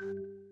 Thank you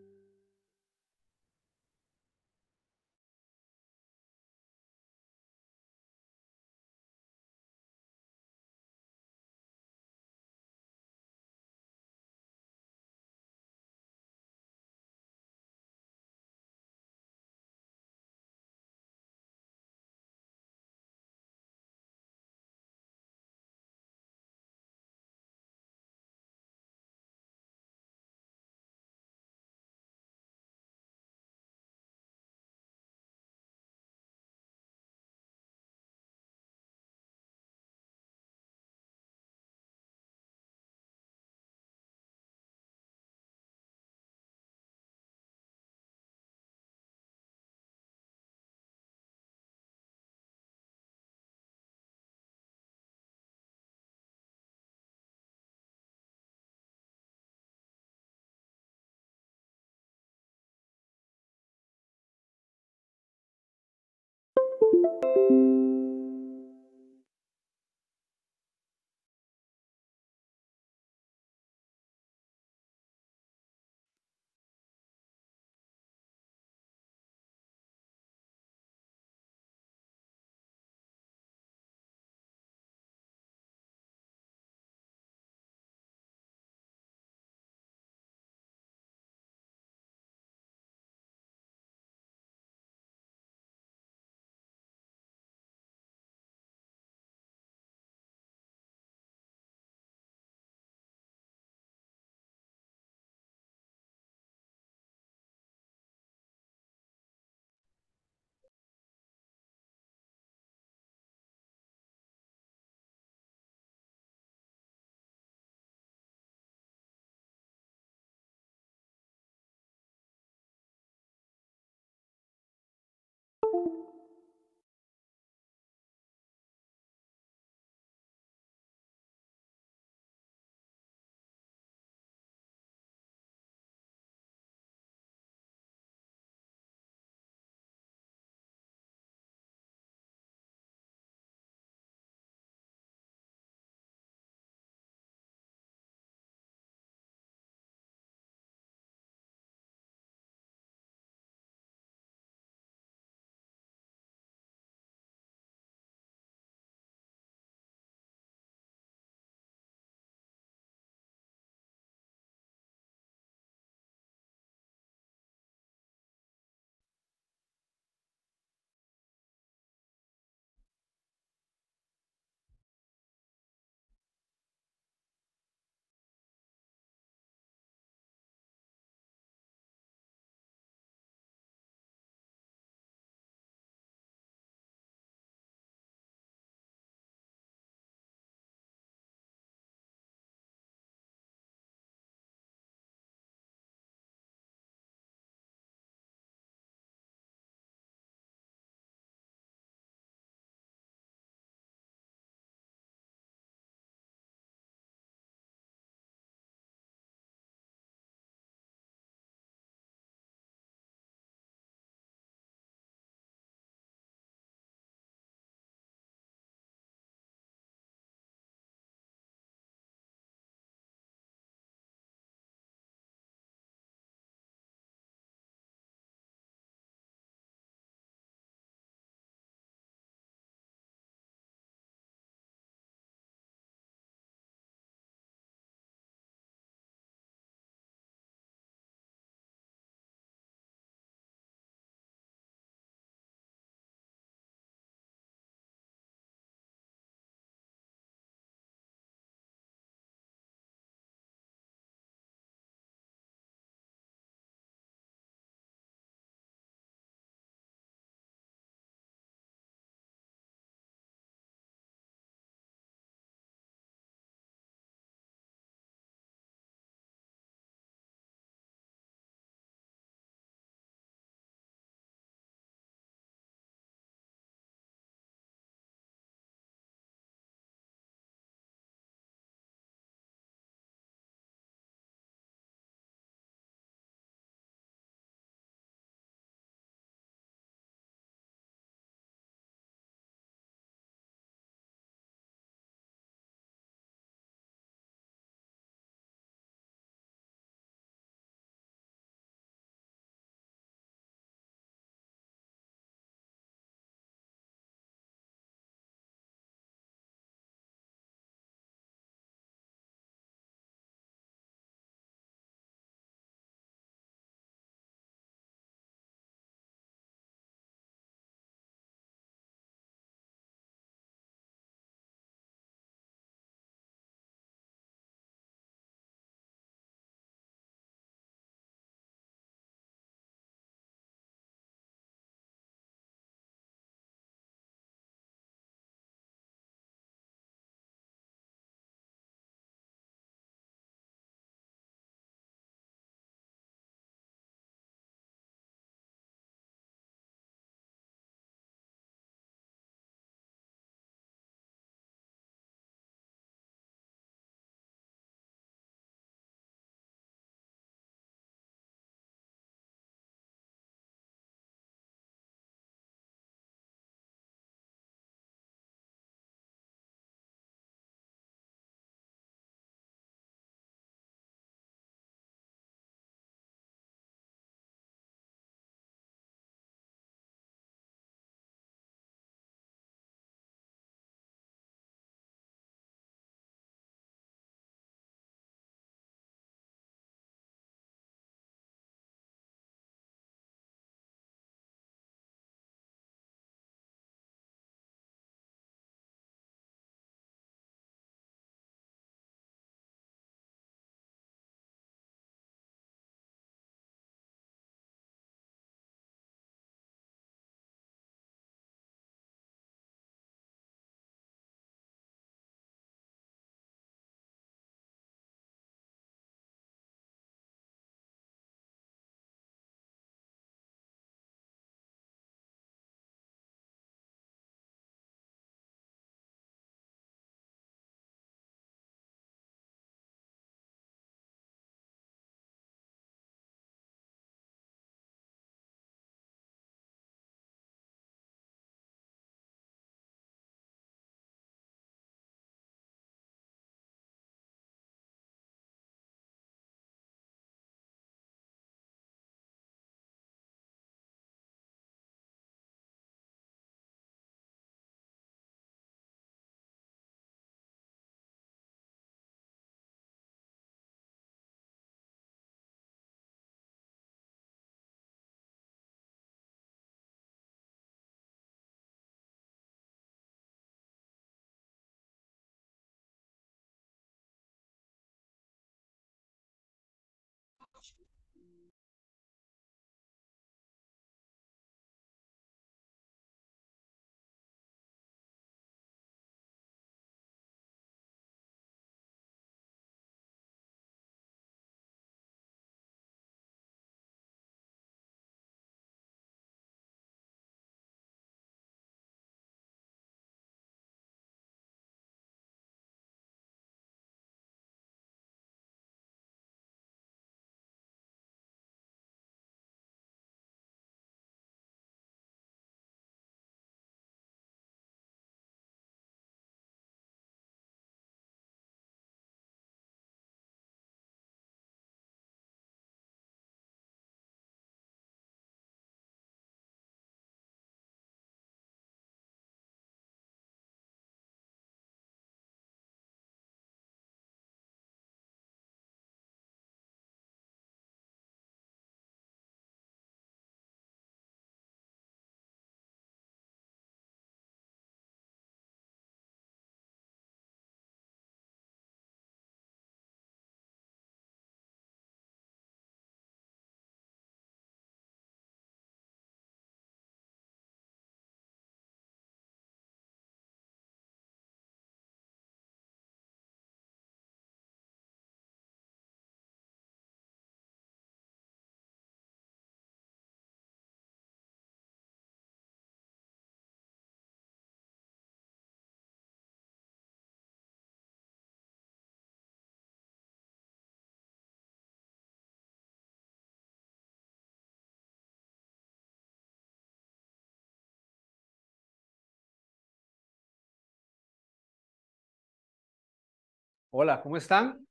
Hola, ¿cómo están?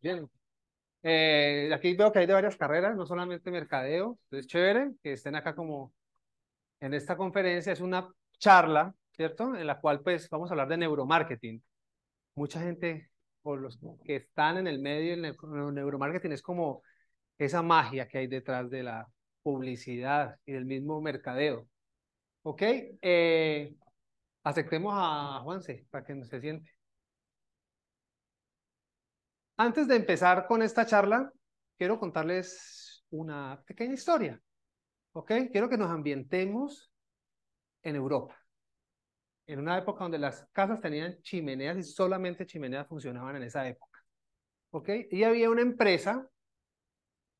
Bien. Eh, aquí veo que hay de varias carreras, no solamente mercadeo. Entonces, chévere que estén acá como en esta conferencia. Es una charla, ¿cierto? En la cual pues vamos a hablar de neuromarketing. Mucha gente o los que están en el medio del neuromarketing es como esa magia que hay detrás de la publicidad y del mismo mercadeo. ¿Ok? Eh, aceptemos a Juanse para que se siente. Antes de empezar con esta charla, quiero contarles una pequeña historia. ¿Ok? Quiero que nos ambientemos en Europa. En una época donde las casas tenían chimeneas y solamente chimeneas funcionaban en esa época. ¿Ok? Y había una empresa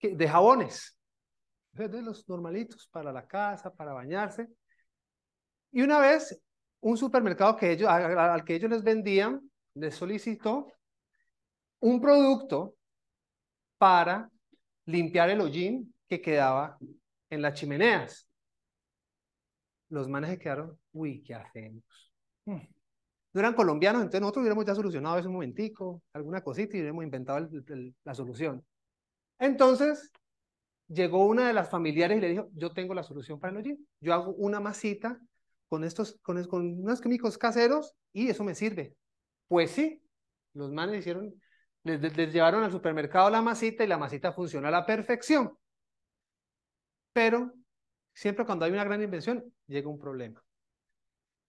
de jabones. De los normalitos para la casa, para bañarse. Y una vez, un supermercado que ellos, al, al que ellos les vendían, les solicitó un producto para limpiar el hollín que quedaba en las chimeneas. Los manes se quedaron, uy, ¿qué hacemos? Hmm. No eran colombianos, entonces nosotros hubiéramos ya solucionado eso un momentico, alguna cosita y hubiéramos inventado la solución. Entonces, llegó una de las familiares y le dijo, yo tengo la solución para el hollín. Yo hago una masita con, estos, con, con unos químicos caseros y eso me sirve. Pues sí, los manes hicieron les, llevaron al supermercado la masita y la masita funciona a la perfección. Pero siempre cuando hay una gran invención, llega un problema.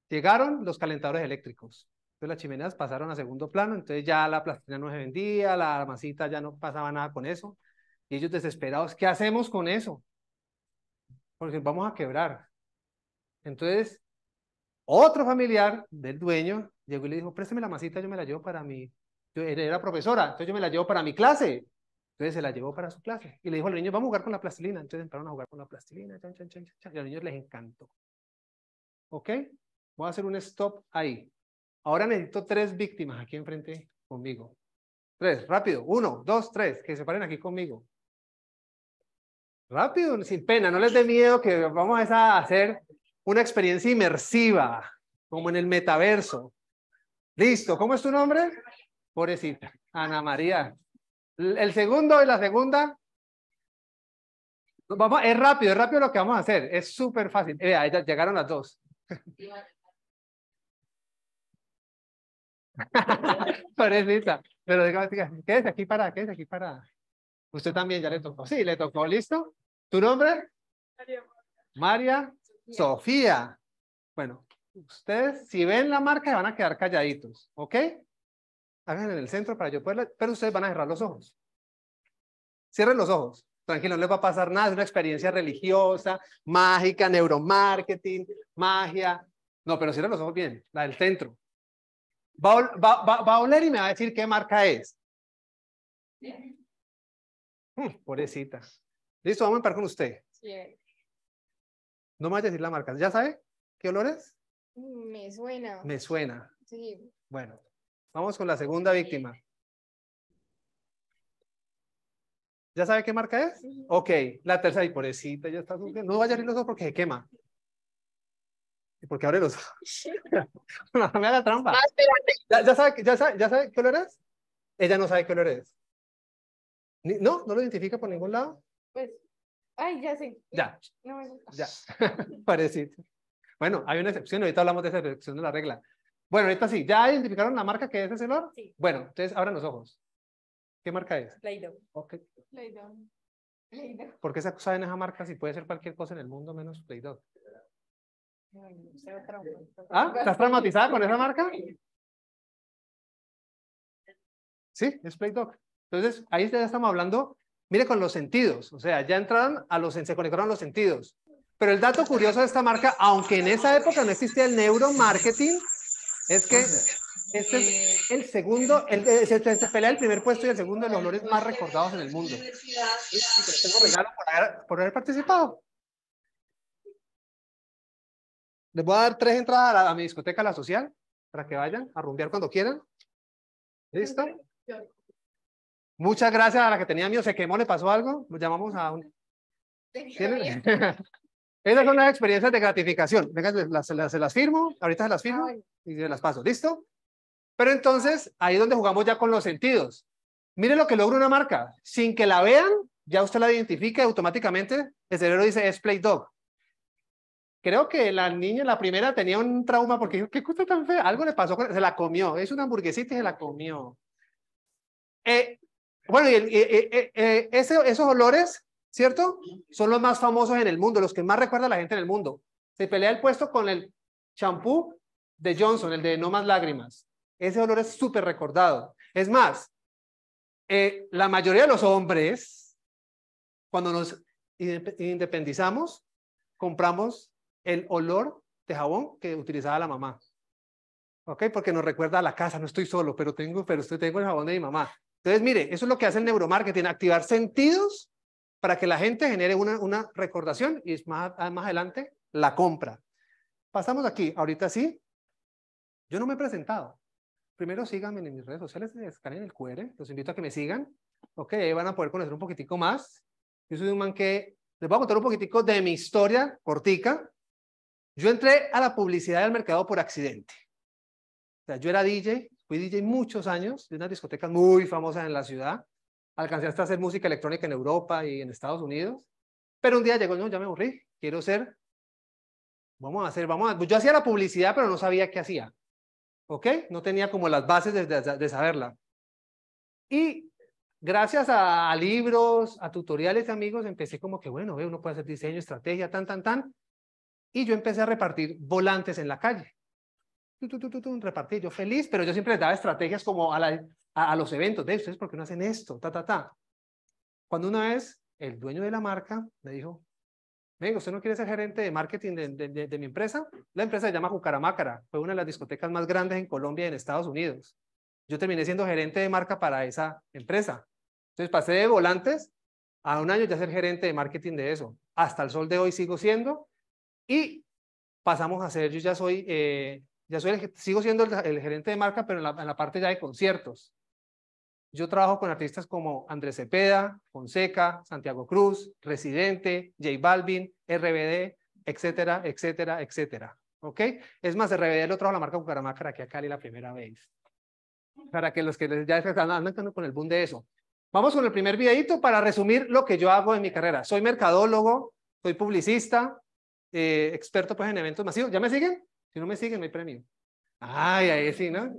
Llegaron los calentadores eléctricos. Entonces las chimeneas pasaron a segundo plano, entonces ya la plastilina no se vendía, la masita ya no pasaba nada con eso. Y ellos desesperados, ¿qué hacemos con eso? Porque vamos a quebrar. Entonces, otro familiar del dueño llegó y le dijo, présteme la masita, yo me la llevo para mi era profesora, entonces yo me la llevo para mi clase. Entonces se la llevó para su clase y le dijo al niño vamos a jugar con la plastilina. Entonces empezaron a jugar con la plastilina, y a los niños les encantó. ¿Ok? Voy a hacer un stop ahí. Ahora necesito tres víctimas aquí enfrente conmigo. Tres, rápido. Uno, dos, tres, que se paren aquí conmigo. Rápido, sin pena, no les dé miedo que vamos a hacer una experiencia inmersiva, como en el metaverso. Listo, ¿cómo es tu nombre? Pobrecita, Ana María. El segundo y la segunda. Vamos, es rápido, es rápido lo que vamos a hacer. Es súper fácil. Vea, eh, ya llegaron las dos. Pobrecita. Pero digamos, quédese aquí para, quédese aquí para. Usted también ya le tocó. Sí, le tocó, ¿listo? ¿Tu nombre? María. Sofía. Bueno, ustedes si ven la marca van a quedar calladitos, ¿ok? hagan en el centro para yo poderla, pero ustedes van a cerrar los ojos. Cierren los ojos. Tranquilo, no les va a pasar nada. Es una experiencia religiosa, mágica, neuromarketing, magia. No, pero cierren los ojos bien, la del centro. Va, a oler y me va a decir qué marca es. Mm, pobrecita. Listo, vamos a empezar con usted. No me va a decir la marca. ¿Ya sabe qué olor es? Mm, me suena. Me suena. Sí. Bueno, Vamos con la segunda víctima. ¿Ya sabe qué marca es? Ok, la tercera, y pobrecita, ya está. No vaya a abrir los ojos porque se quema. ¿Y por qué abre los ojos? no, me haga trampa. Ah, ¿Ya, sabe, ya, sabe, qué olor es? Ella no sabe qué olor es. ¿No? ¿No lo identifica por ningún lado? Pues, ay, ya sé. Ya. No me gusta. Ya. Parecito. Bueno, hay una excepción, ahorita hablamos de esa excepción de la regla. Bueno, ahorita sí. ¿Ya identificaron la marca que es ese celular? Sí. Bueno, entonces abran los ojos. ¿Qué marca es? Play-Doh. Okay. Play-Doh. Play ¿Por qué en esa marca si puede ser cualquier cosa en el mundo menos Play-Doh? ¿Ah? ¿Estás traumatizada con esa marca? Sí, es Play-Doh. Entonces, ahí ya estamos hablando, mire, con los sentidos. O sea, ya entraron a los, se conectaron los sentidos. Pero el dato curioso de esta marca, aunque en esa época no existía el neuromarketing, es que este es eh, el segundo, el, eh, se, pelea el primer puesto y el segundo de los honores más recordados en el mundo. tengo regalo por haber, participado. Les voy a dar tres entradas a, mi discoteca La Social para que vayan a rumbear cuando quieran. ¿Listo? Muchas gracias a la que tenía miedo. Se quemó, le pasó algo. Llamamos a un... Esas son las experiencias de gratificación. Venga, se las, firmo, ahorita se las firmo y se las paso, ¿listo? Pero entonces, ahí es donde jugamos ya con los sentidos. Mire lo que logra una marca. Sin que la vean, ya usted la identifica automáticamente el cerebro dice, es Play Dog. Creo que la niña, la primera, tenía un trauma porque dijo, qué cosa tan fea, algo le pasó, se la comió, es una hamburguesita y se la comió. Eh, bueno, esos olores ¿Cierto? Son los más famosos en el mundo, los que más recuerda a la gente en el mundo. Se pelea el puesto con el champú de Johnson, el de No Más Lágrimas. Ese olor es súper recordado. Es más, eh, la mayoría de los hombres, cuando nos independizamos, compramos el olor de jabón que utilizaba la mamá. ¿Ok? Porque nos recuerda a la casa, no estoy solo, pero tengo, pero estoy, tengo el jabón de mi mamá. Entonces, mire, eso es lo que hace el neuromarketing, activar sentidos para que la gente genere una, una recordación y más, más adelante la compra. Pasamos aquí, ahorita sí. Yo no me he presentado. Primero síganme en mis redes sociales, escaneen eh, el QR, los invito a que me sigan. Ok, ahí van a poder conocer un poquitico más. Yo soy un man que les voy a contar un poquitico de mi historia cortica. Yo entré a la publicidad del mercado por accidente. O sea, yo era DJ, fui DJ muchos años de unas discotecas muy famosas en la ciudad alcancé a hacer música electrónica en Europa y en Estados Unidos, pero un día llegó, no, ya me aburrí, quiero ser, vamos a hacer, vamos a, pues yo hacía la publicidad, pero no sabía qué hacía, ¿ok? No tenía como las bases de, de, saberla. Y gracias a, libros, a tutoriales, amigos, empecé como que, bueno, uno puede hacer diseño, estrategia, tan, tan, tan. Y yo empecé a repartir volantes en la calle. Tú, tú, yo feliz, pero yo siempre les daba estrategias como a la, a, los eventos, de ustedes, es porque no hacen esto? Ta, ta, ta. Cuando una vez el dueño de la marca me dijo, venga, ¿usted no quiere ser gerente de marketing de, mi empresa? La empresa se llama Jucaramácara, fue una de las discotecas más grandes en Colombia y en Estados Unidos. Yo terminé siendo gerente de marca para esa empresa. Entonces pasé de volantes a un año ya ser gerente de marketing de eso. Hasta el sol de hoy sigo siendo y pasamos a ser, yo ya soy, eh, ya soy sigo siendo el, gerente de marca, pero en la, en la parte ya de conciertos. Yo trabajo con artistas como Andrés Cepeda, Fonseca, Santiago Cruz, Residente, J Balvin, RBD, etcétera, etcétera, etcétera. ¿Ok? Es más, RBD lo trajo la marca Bucaramanga que acá Cali la primera vez. Para que los que ya están andando con el boom de eso. Vamos con el primer videito para resumir lo que yo hago en mi carrera. Soy mercadólogo, soy publicista, eh, experto pues en eventos masivos. ¿Ya me siguen? Si no me siguen, no hay premio. Ay, ahí sí, ¿no?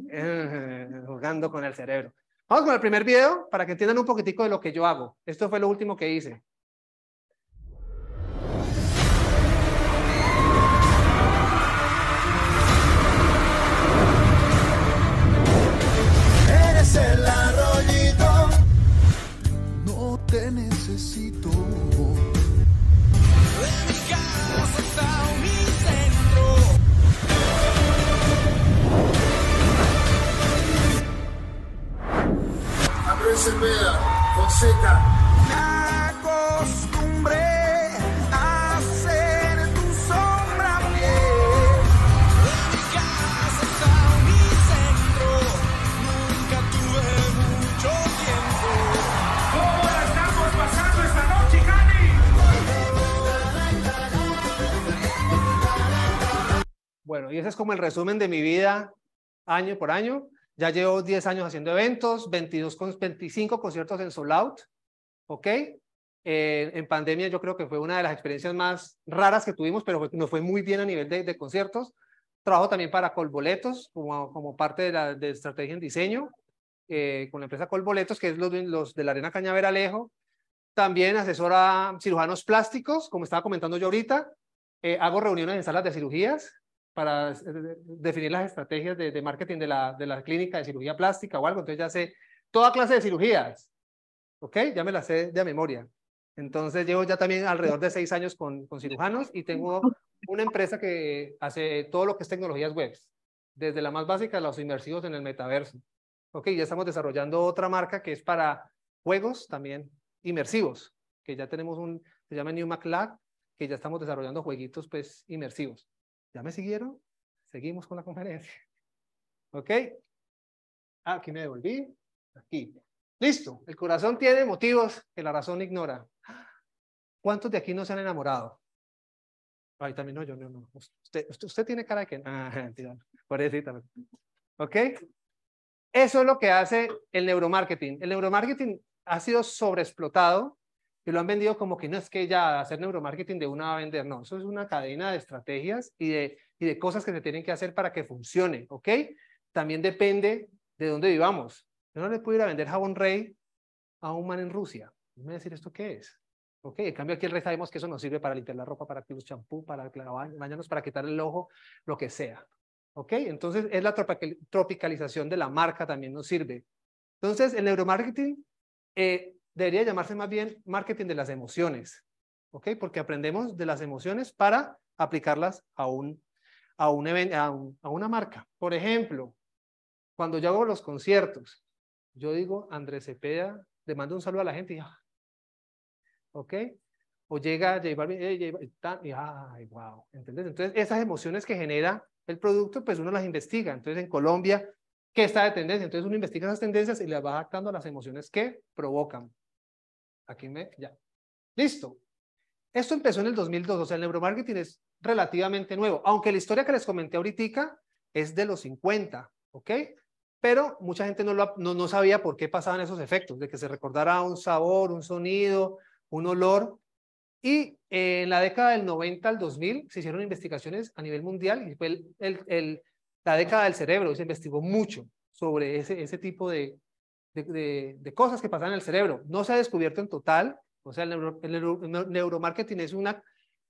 jugando con el cerebro. Vamos con el primer video para que entiendan un poquitico de lo que yo hago. Esto fue lo último que hice. Eres el arroyito. No te necesito. Me acostumbré a ser tu sombra fiel. En mi casa está mi centro, nunca tuve mucho tiempo. ¿Cómo la estamos pasando esta noche, Cani? Bueno, y ese es como el resumen de mi vida año por año. Ya llevo 10 años haciendo eventos, 22 con 25 conciertos en Soul Out, ¿ok? Eh, en pandemia yo creo que fue una de las experiencias más raras que tuvimos, pero nos fue muy bien a nivel de, conciertos. Trabajo también para Colboletos como, como parte de, la, estrategia en diseño, eh, con la empresa Colboletos, que es los, de la Arena Cañaveralejo. También asesora cirujanos plásticos, como estaba comentando yo ahorita. Eh, hago reuniones en salas de cirugías, para eh, definir las estrategias de, marketing de la, de la clínica de cirugía plástica o algo, entonces ya sé toda clase de cirugías, ¿ok? Ya me las sé de memoria. Entonces llevo ya también alrededor de seis años con, con cirujanos y tengo una empresa que hace todo lo que es tecnologías web, desde la más básica a los inmersivos en el metaverso. Ok, ya estamos desarrollando otra marca que es para juegos también inmersivos, que ya tenemos un, se llama New Mac Lab, que ya estamos desarrollando jueguitos pues inmersivos. ¿Ya me siguieron? Seguimos con la conferencia. ¿Ok? Ah, aquí me devolví. Aquí. Listo. El corazón tiene motivos que la razón ignora. ¿Cuántos de aquí no se han enamorado? Ay, también no, yo no. Usted, tiene cara de que... Ah, eso. también. ¿Ok? Eso es lo que hace el neuromarketing. El neuromarketing ha sido sobreexplotado y lo han vendido como que no es que ya hacer neuromarketing de una va a vender, no, eso es una cadena de estrategias y de, y de cosas que se tienen que hacer para que funcione, ¿ok? También depende de dónde vivamos. Yo no le puedo ir a vender jabón rey a un man en Rusia. Me voy a decir esto qué es. Ok, en cambio aquí el rey sabemos que eso nos sirve para limpiar la ropa, para que los champú, para bañarnos, para quitar el ojo, lo que sea. Ok, entonces es la tropicalización de la marca también nos sirve. Entonces el neuromarketing eh, debería llamarse más bien marketing de las emociones, ¿ok? Porque aprendemos de las emociones para aplicarlas a, un, a, un, a, una marca. Por ejemplo, cuando yo hago los conciertos, yo digo, Andrés Cepeda, le mando un saludo a la gente y, ah, ¿ok? O llega J Balvin, y, ay, wow, ¿entendés? Entonces, esas emociones que genera el producto, pues uno las investiga. Entonces, en Colombia, ¿qué está de tendencia? Entonces, uno investiga esas tendencias y le va adaptando a las emociones que provocan. Aquí me, ya. Listo. Esto empezó en el 2002, o sea, el neuromarketing es relativamente nuevo, aunque la historia que les comenté ahorita es de los 50, ¿ok? Pero mucha gente no, lo, no, sabía por qué pasaban esos efectos, de que se recordara un sabor, un sonido, un olor. Y en la década del 90 al 2000 se hicieron investigaciones a nivel mundial y fue la década del cerebro, se investigó mucho sobre ese, ese tipo de, de, cosas que pasan en el cerebro. No se ha descubierto en total, o sea, el, neuromarketing es una,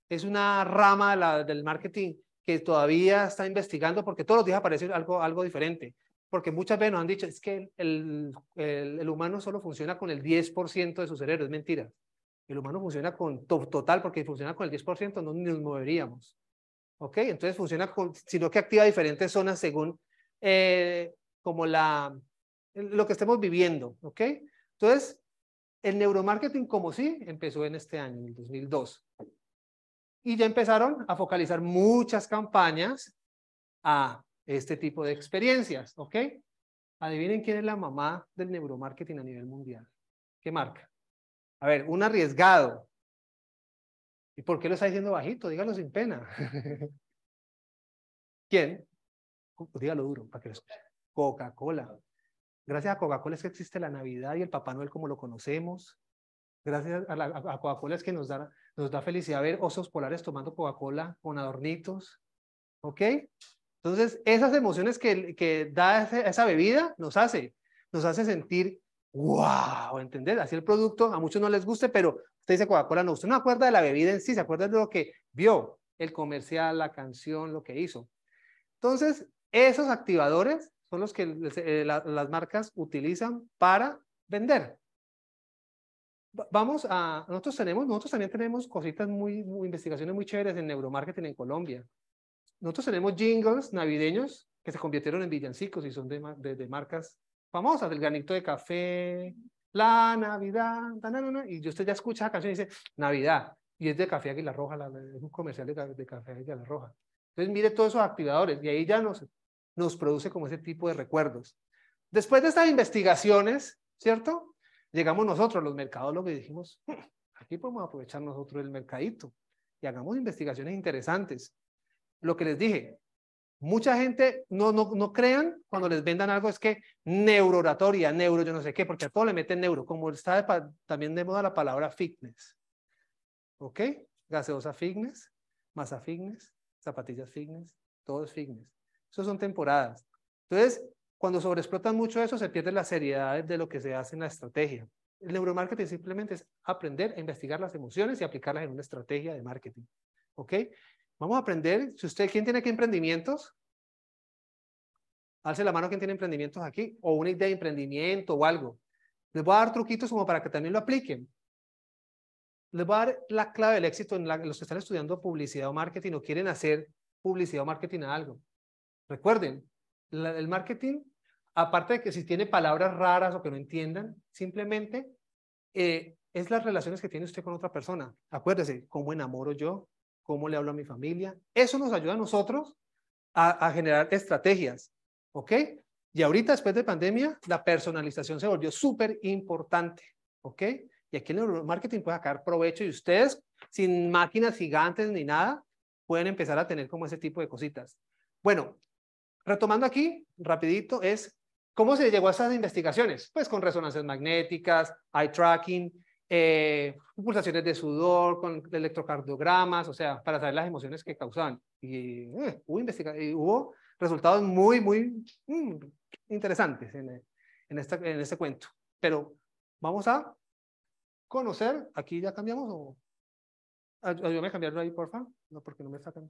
es una rama del marketing que todavía está investigando porque todos los días aparece algo, algo diferente. Porque muchas veces nos han dicho, es que el, el humano solo funciona con el 10% de su cerebro, es mentira. El humano funciona con total, porque si funciona con el 10%, no nos moveríamos. ¿Ok? Entonces funciona con, sino que activa diferentes zonas según eh, como la, lo que estemos viviendo, ¿ok? Entonces, el neuromarketing como sí empezó en este año, en el 2002. Y ya empezaron a focalizar muchas campañas a este tipo de experiencias, ¿ok? Adivinen quién es la mamá del neuromarketing a nivel mundial. ¿Qué marca? A ver, un arriesgado. ¿Y por qué lo está diciendo bajito? Dígalo sin pena. ¿Quién? Dígalo duro para que lo escuchen. Coca-Cola. Gracias a Coca-Cola es que existe la Navidad y el Papá Noel como lo conocemos. Gracias a, Coca-Cola es que nos da, nos da felicidad ver osos polares tomando Coca-Cola con adornitos. ¿Ok? Entonces, esas emociones que, que da esa bebida nos hace, nos hace sentir, wow, ¿entendés? Así el producto a muchos no les guste, pero usted dice Coca-Cola, no, usted no acuerda de la bebida en sí, se acuerda de lo que vio, el comercial, la canción, lo que hizo. Entonces, esos activadores son los que eh, las marcas utilizan para vender. Vamos a, nosotros tenemos, nosotros también tenemos cositas muy, muy, investigaciones muy chéveres en neuromarketing en Colombia. Nosotros tenemos jingles navideños que se convirtieron en villancicos y son de, de, marcas famosas, del granito de café, la Navidad, y usted ya escucha la canción y dice Navidad, y es de Café Águila Roja, la, es un comercial de, de Café Águila Roja. Entonces mire todos esos activadores y ahí ya nos nos produce como ese tipo de recuerdos. Después de estas investigaciones, ¿cierto? Llegamos nosotros, los mercados lo que dijimos, hmm, aquí podemos aprovechar nosotros el mercadito y hagamos investigaciones interesantes. Lo que les dije, mucha gente, no, crean cuando les vendan algo, es que neuroratoria, neuro, yo no sé qué, porque a todo le meten neuro, como está también de moda la palabra fitness. ¿Ok? Gaseosa fitness, masa fitness, zapatillas fitness, todo es fitness. Esas son temporadas. Entonces, cuando sobreexplotan mucho eso, se pierde la seriedad de lo que se hace en la estrategia. El neuromarketing simplemente es aprender a investigar las emociones y aplicarlas en una estrategia de marketing. ¿Ok? Vamos a aprender, si usted, ¿quién tiene aquí emprendimientos? Alce la mano quien tiene emprendimientos aquí, o una idea de emprendimiento o algo. Les voy a dar truquitos como para que también lo apliquen. Les voy a dar la clave del éxito en, en los que están estudiando publicidad o marketing o quieren hacer publicidad o marketing a algo. Recuerden, el marketing, aparte de que si tiene palabras raras o que no entiendan, simplemente eh, es las relaciones que tiene usted con otra persona. Acuérdese, cómo enamoro yo, cómo le hablo a mi familia. Eso nos ayuda a nosotros a, generar estrategias, ¿ok? Y ahorita, después de pandemia, la personalización se volvió súper importante, ¿ok? Y aquí el marketing puede sacar provecho y ustedes, sin máquinas gigantes ni nada, pueden empezar a tener como ese tipo de cositas. Bueno, Retomando aquí, rapidito, es cómo se llegó a esas investigaciones. Pues con resonancias magnéticas, eye tracking, eh, pulsaciones de sudor, con electrocardiogramas, o sea, para saber las emociones que causaban. Y, eh, hubo, y hubo, resultados muy, muy mm, interesantes en, en, esta, en este cuento. Pero vamos a conocer, aquí ya cambiamos o... Ayúdame a cambiarlo ahí, por favor. No, porque no me sacan.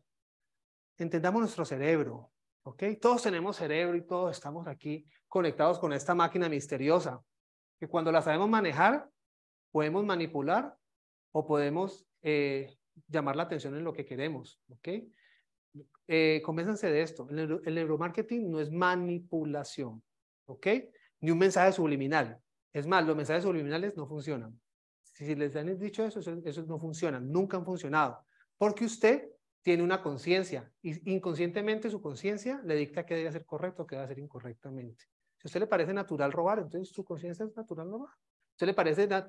Entendamos nuestro cerebro. Todos tenemos cerebro y todos estamos aquí conectados con esta máquina misteriosa, que cuando la sabemos manejar, podemos manipular o podemos eh, llamar la atención en lo que queremos. ¿Ok? Eh, de esto. El, neuromarketing no es manipulación. ¿Ok? Ni un mensaje subliminal. Es más, los mensajes subliminales no funcionan. Si, les han dicho eso, eso, eso no funcionan. Nunca han funcionado. Porque usted tiene una conciencia y inconscientemente su conciencia le dicta qué debe hacer correcto o qué debe hacer incorrectamente. Si a usted le parece natural robar, entonces su conciencia es natural robar. Si, usted le parece si a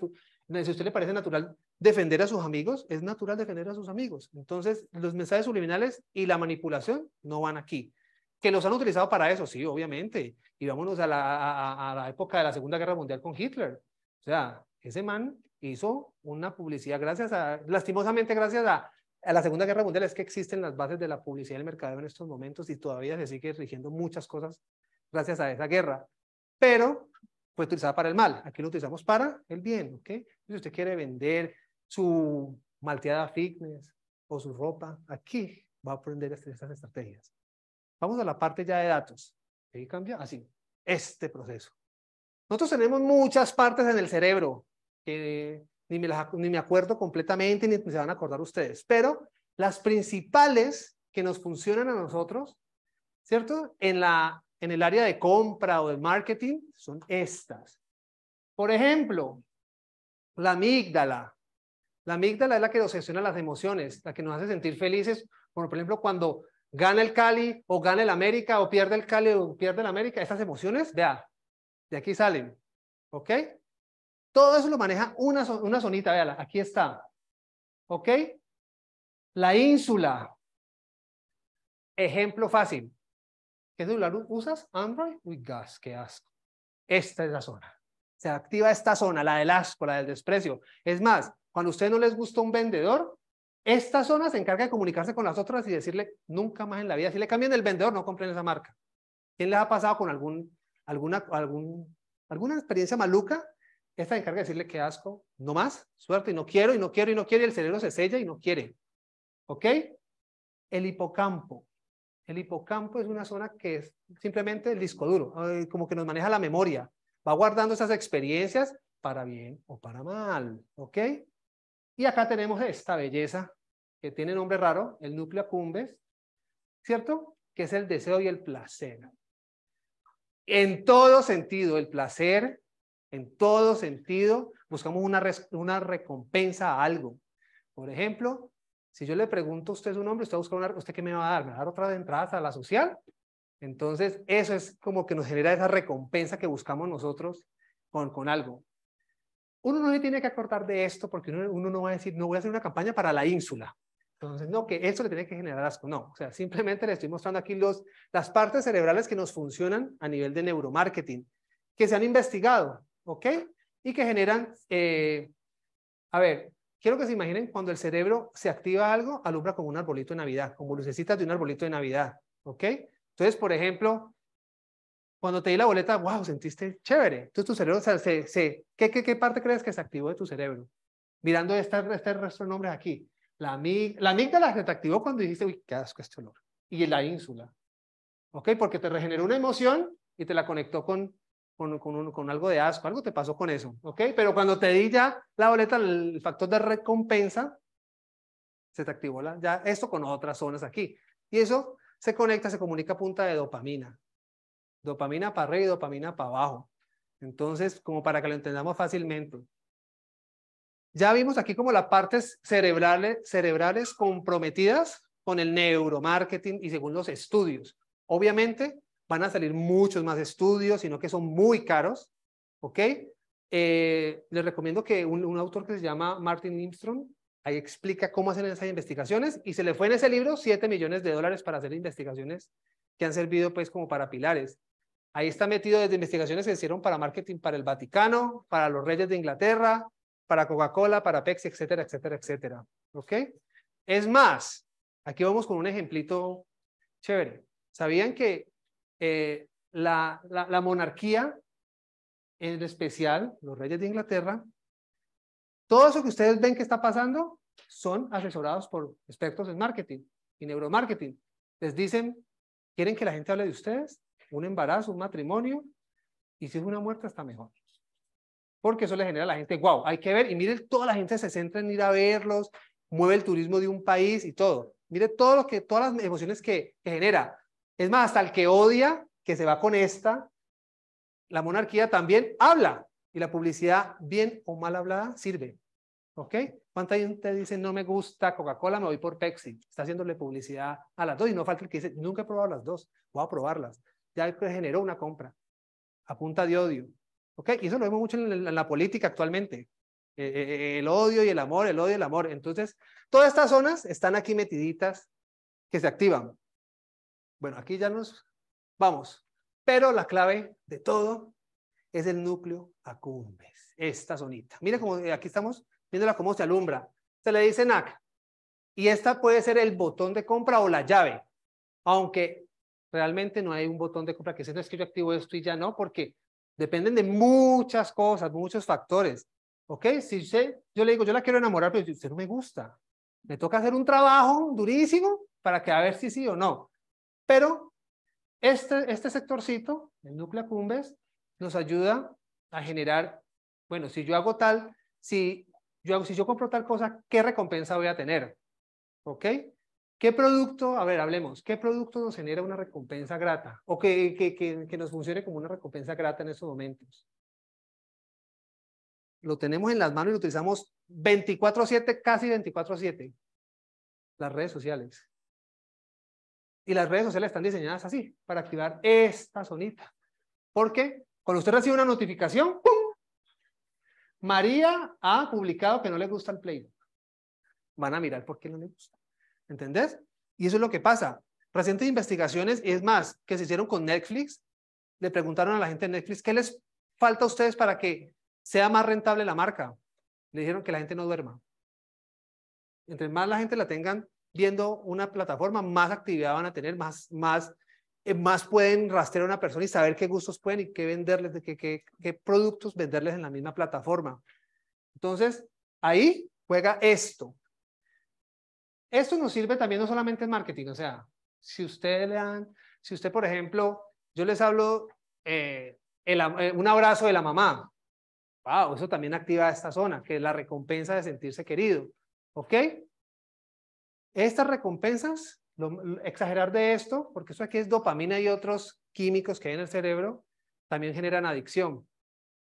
usted le parece natural defender a sus amigos, es natural defender a sus amigos. Entonces, los mensajes subliminales y la manipulación no van aquí. Que los han utilizado para eso, sí, obviamente. Y vámonos a la, a la época de la Segunda Guerra Mundial con Hitler. O sea, ese man hizo una publicidad gracias a, lastimosamente gracias a a la Segunda Guerra Mundial es que existen las bases de la publicidad y el mercadeo en estos momentos y todavía se sigue rigiendo muchas cosas gracias a esa guerra, pero fue utilizada para el mal, aquí lo utilizamos para el bien, ¿ok? Si usted quiere vender su malteada fitness o su ropa, aquí va a aprender estas estrategias. Vamos a la parte ya de datos. Ahí cambia así, ah, este proceso. Nosotros tenemos muchas partes en el cerebro que ni me, acuerdo completamente, ni se van a acordar ustedes, pero las principales que nos funcionan a nosotros, ¿cierto? En, la, en el área de compra o del marketing son estas. Por ejemplo, la amígdala. La amígdala es la que nos gestiona las emociones, la que nos hace sentir felices. por ejemplo, cuando gana el Cali o gana el América o pierde el Cali o pierde el América, estas emociones, vea, de aquí salen. ¿Ok? Todo eso lo maneja una, una zonita, véala, aquí está. ¿Ok? La ínsula. Ejemplo fácil. ¿Qué celular usas? Android. Uy, gas, qué asco. Esta es la zona. Se activa esta zona, la del asco, la del desprecio. Es más, cuando a usted no les gusta un vendedor, esta zona se encarga de comunicarse con las otras y decirle nunca más en la vida. Si le cambian el vendedor, no compren esa marca. ¿Quién les ha pasado con algún, alguna, algún, alguna experiencia maluca esta encarga de decirle que asco, no más, suerte, y no quiero, y no quiero, y no quiere, y el cerebro se sella y no quiere. ¿Ok? El hipocampo. El hipocampo es una zona que es simplemente el disco duro, como que nos maneja la memoria. Va guardando esas experiencias para bien o para mal. ¿Ok? Y acá tenemos esta belleza que tiene nombre raro, el núcleo cumbes, ¿cierto? Que es el deseo y el placer. En todo sentido, el placer en todo sentido, buscamos una, una recompensa a algo. Por ejemplo, si yo le pregunto a usted su nombre, usted busca una, ¿usted qué me va a dar? ¿Me va a dar otra entrada a la social? Entonces, eso es como que nos genera esa recompensa que buscamos nosotros con, con algo. Uno no se tiene que acordar de esto porque uno, no va a decir, no voy a hacer una campaña para la ínsula. Entonces, no, que eso le tiene que generar asco. No, o sea, simplemente le estoy mostrando aquí los, las partes cerebrales que nos funcionan a nivel de neuromarketing, que se han investigado. ¿ok? Y que generan, eh, a ver, quiero que se imaginen cuando el cerebro se activa algo, alumbra como un arbolito de Navidad, como lucecitas de un arbolito de Navidad, ¿ok? Entonces, por ejemplo, cuando te di la boleta, wow, sentiste chévere. Entonces tu cerebro, o sea, ¿qué, parte crees que se activó de tu cerebro? Mirando este, este resto de nombres aquí. La, amiga la amígdala se activó cuando dijiste, uy, qué asco este olor. Y la ínsula. ¿Ok? Porque te regeneró una emoción y te la conectó con con, algo de asco, algo te pasó con eso, ¿ok? Pero cuando te di ya la boleta, el factor de recompensa, se te activó la, ya esto con otras zonas aquí. Y eso se conecta, se comunica a punta de dopamina. Dopamina para arriba y dopamina para abajo. Entonces, como para que lo entendamos fácilmente. Ya vimos aquí como las partes cerebrales, cerebrales comprometidas con el neuromarketing y según los estudios. Obviamente, van a salir muchos más estudios, sino que son muy caros, ¿ok? Eh, les recomiendo que un, un, autor que se llama Martin Imstrom, ahí explica cómo hacen esas investigaciones y se le fue en ese libro 7 millones de dólares para hacer investigaciones que han servido pues como para pilares. Ahí está metido desde investigaciones que se hicieron para marketing para el Vaticano, para los reyes de Inglaterra, para Coca-Cola, para Pepsi, etcétera, etcétera, etcétera. ¿Ok? Es más, aquí vamos con un ejemplito chévere. ¿Sabían que eh, la, la, monarquía, en especial los reyes de Inglaterra, todo eso que ustedes ven que está pasando son asesorados por expertos en marketing y neuromarketing. Les dicen, ¿quieren que la gente hable de ustedes? Un embarazo, un matrimonio, y si es una muerte, está mejor. Porque eso le genera a la gente, wow, hay que ver, y miren, toda la gente se centra en ir a verlos, mueve el turismo de un país y todo. Mire todo lo que, todas las emociones que genera. Es más, hasta el que odia, que se va con esta, la monarquía también habla y la publicidad, bien o mal hablada, sirve. ¿Ok? ¿Cuánta gente dice no me gusta Coca-Cola, me voy por Pepsi? Está haciéndole publicidad a las dos y no falta el que dice nunca he probado las dos, voy a probarlas. Ya generó una compra a punta de odio. ¿Ok? Y eso lo vemos mucho en la, política actualmente. E, e, e, el odio y el amor, el odio y el amor. Entonces, todas estas zonas están aquí metiditas que se activan. Bueno, aquí ya nos vamos. Pero la clave de todo es el núcleo cumbres, esta sonita, Mira cómo eh, aquí estamos viéndola cómo se alumbra. Se le dice NAC. Y esta puede ser el botón de compra o la llave. Aunque realmente no hay un botón de compra que sea, no es que yo activo esto y ya no, porque dependen de muchas cosas, muchos factores. ¿Ok? Si yo le digo, yo la quiero enamorar, pero usted no me gusta. Me toca hacer un trabajo durísimo para que a ver si sí o no. Pero este, este sectorcito, el núcleo Cumbes, nos ayuda a generar, bueno, si yo hago tal, si yo, si yo compro tal cosa, ¿qué recompensa voy a tener? ¿Ok? ¿Qué producto, a ver, hablemos, qué producto nos genera una recompensa grata o que, que, nos funcione como una recompensa grata en estos momentos? Lo tenemos en las manos y lo utilizamos 24/7, a casi 24/7, a las redes sociales. Y las redes sociales están diseñadas así, para activar esta zonita. Porque cuando usted recibe una notificación, ¡pum! María ha publicado que no le gusta el playbook. Van a mirar por qué no le gusta. ¿Entendés? Y eso es lo que pasa. Recientes investigaciones, y es más, que se hicieron con Netflix, le preguntaron a la gente de Netflix, ¿qué les falta a ustedes para que sea más rentable la marca? Le dijeron que la gente no duerma. Entre más la gente la tengan viendo una plataforma, más actividad van a tener, más, más, eh, más pueden rastrear a una persona y saber qué gustos pueden y qué venderles, qué, qué, qué productos venderles en la misma plataforma. Entonces, ahí juega esto. Esto nos sirve también no solamente en marketing, o sea, si ustedes le dan, si usted, por ejemplo, yo les hablo eh, el, eh, un abrazo de la mamá, wow, eso también activa esta zona, que es la recompensa de sentirse querido, ¿ok? Estas recompensas, exagerar de esto, porque eso aquí es dopamina y otros químicos que hay en el cerebro, también generan adicción.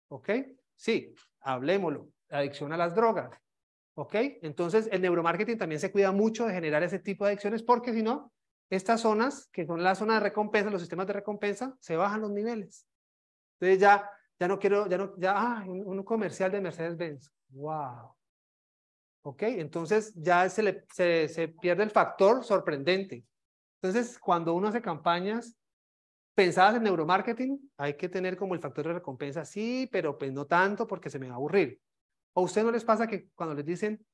¿Ok? Sí, hablemoslo. Adicción a las drogas. ¿Ok? Entonces, el neuromarketing también se cuida mucho de generar ese tipo de adicciones, porque si no, estas zonas, que son las zonas de recompensa, los sistemas de recompensa, se bajan los niveles. Entonces ya, ya no quiero, ya no, ya, ah, un, un comercial de Mercedes-Benz. ¡Wow! ¿Ok? Entonces ya se, le, se, se pierde el factor sorprendente. Entonces, cuando uno hace campañas pensadas en neuromarketing, hay que tener como el factor de recompensa, sí, pero pues no tanto porque se me va a aburrir. ¿O a usted no les pasa que cuando les dicen,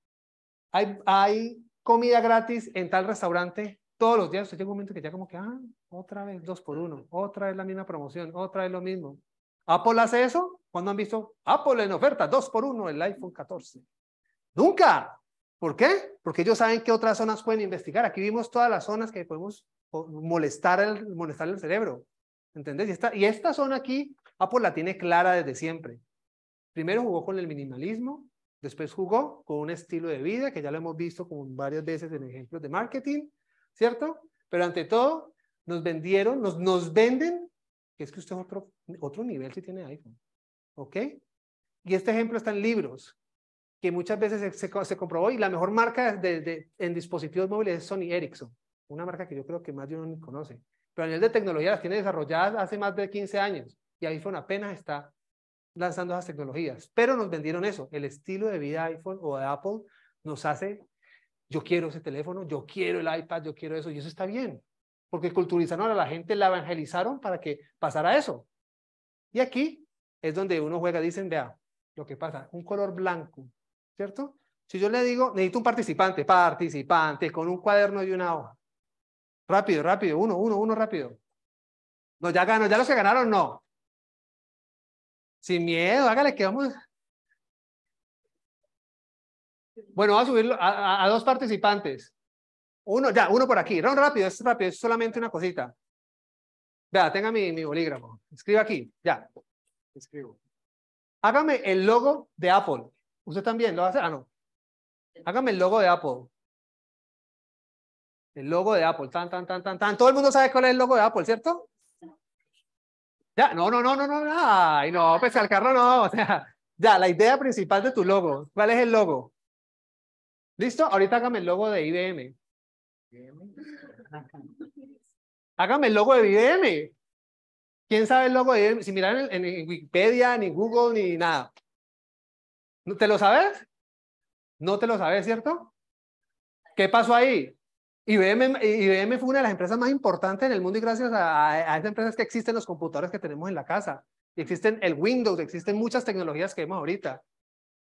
hay, hay comida gratis en tal restaurante, todos los días usted llega un momento que ya como que, ah, otra vez dos por uno, otra vez la misma promoción, otra vez lo mismo. ¿Apple hace eso? ¿Cuándo han visto Apple en oferta, dos por uno, el iPhone 14? Nunca. ¿Por qué? Porque ellos saben qué otras zonas pueden investigar. Aquí vimos todas las zonas que podemos molestar el, molestar el cerebro. ¿Entendés? Y esta, y esta zona aquí, Apple la tiene clara desde siempre. Primero jugó con el minimalismo, después jugó con un estilo de vida, que ya lo hemos visto como varias veces en ejemplos de marketing, ¿cierto? Pero ante todo, nos vendieron, nos, nos venden, que es que usted es otro, otro nivel si tiene iPhone. ¿Ok? Y este ejemplo está en libros que muchas veces se, comprobó y la mejor marca de, en dispositivos móviles es Sony Ericsson, una marca que yo creo que más de uno conoce, pero a nivel de tecnología las tiene desarrolladas hace más de 15 años y iPhone apenas está lanzando esas tecnologías, pero nos vendieron eso, el estilo de vida iPhone o de Apple nos hace, yo quiero ese teléfono, yo quiero el iPad, yo quiero eso, y eso está bien, porque culturizaron a la gente, la evangelizaron para que pasara eso. Y aquí es donde uno juega, dicen, vea, lo que pasa, un color blanco ¿cierto? Si yo le digo, necesito un participante, participante, con un cuaderno y una hoja. Rápido, rápido, uno, uno, uno, rápido. No, ya ganó, ya los que ganaron, no. Sin miedo, hágale que vamos. Bueno, va a subirlo a, dos participantes. Uno, ya, uno por aquí. No, rápido, es rápido, es solamente una cosita. Vea, tenga mi, mi bolígrafo. Escriba aquí, ya. Escribo. Hágame el logo de Apple. ¿Usted también lo va a hacer? Ah, no. Hágame el logo de Apple. El logo de Apple, tan, tan, tan, tan, tan. Todo el mundo sabe cuál es el logo de Apple, ¿cierto? Ya, no, no, no, no, no, ay, no, pues al carro no, o sea, ya, la idea principal de tu logo, ¿cuál es el logo? ¿Listo? Ahorita hágame el logo de IBM. Hágame el logo de IBM. ¿Quién sabe el logo de IBM? Si miran en Wikipedia, ni Google, ni nada. ¿Te lo sabes? No te lo sabes, ¿cierto? ¿Qué pasó ahí? IBM, IBM fue una de las empresas más importantes en el mundo y gracias a, a esas empresas que existen los computadores que tenemos en la casa. existen el Windows, existen muchas tecnologías que vemos ahorita.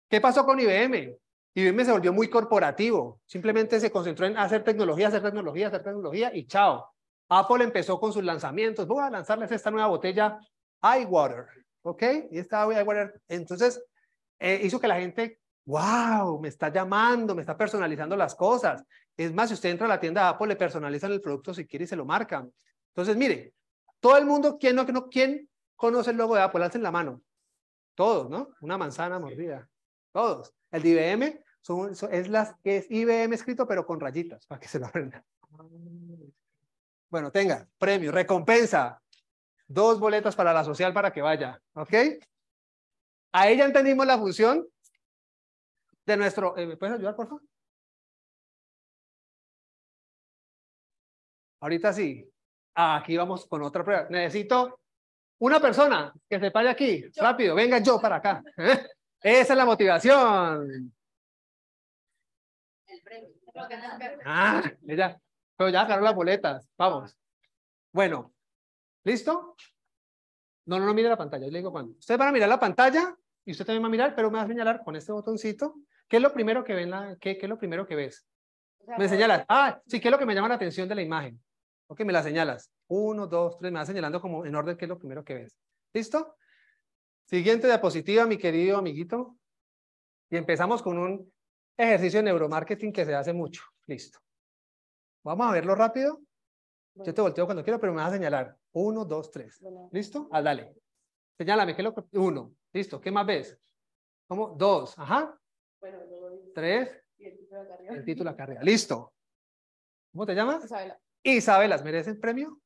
¿Qué pasó con IBM? IBM se volvió muy corporativo. Simplemente se concentró en hacer tecnología, hacer tecnología, hacer tecnología y chao. Apple empezó con sus lanzamientos. Voy a lanzarles esta nueva botella iWater. ¿Ok? Y esta iWater. Entonces, eh, hizo que la gente, wow, me está llamando, me está personalizando las cosas. Es más, si usted entra a la tienda de Apple, le personalizan el producto si quiere y se lo marcan. Entonces, mire, todo el mundo, ¿quién, no, conoce el logo de Apple? Alcen la mano. Todos, ¿no? Una manzana mordida. Todos. El de IBM son, es, las, es IBM escrito, pero con rayitas, para que se lo aprenda. Bueno, tenga, premio, recompensa. Dos boletas para la social para que vaya, ¿ok? Ahí ya entendimos la función de nuestro... Eh, ¿Me puedes ayudar, por favor? Ahorita sí. Ah, aquí vamos con otra prueba. Necesito una persona que se pare aquí. Rápido, venga yo para acá. Esa es la motivación. El premio. Ah, ella. Pero ya agarró las boletas. Vamos. Bueno, ¿listo? No, no, no mire la pantalla. Yo le digo cuando. Ustedes van a mirar la pantalla y usted también va a mirar, pero me va a señalar con este botoncito, ¿qué es lo primero que, ven la, qué, lo primero que ves? me señalas, ah, sí, ¿qué es lo que me llama la atención de la imagen? Ok, me la señalas. Uno, dos, tres, me vas señalando como en orden qué es lo primero que ves. ¿Listo? Siguiente diapositiva, mi querido amiguito. Y empezamos con un ejercicio de neuromarketing que se hace mucho. Listo. Vamos a verlo rápido. Yo te volteo cuando quiero, pero me vas a señalar. Uno, dos, tres. ¿Listo? Ah, dale. Señálame, ¿qué es lo que? Uno. Listo, ¿qué más ves? ¿Cómo? Dos. Ajá. Bueno, Tres. el título de carrera El título de carrera. Listo. ¿Cómo te llamas? Isabela. merece el premio?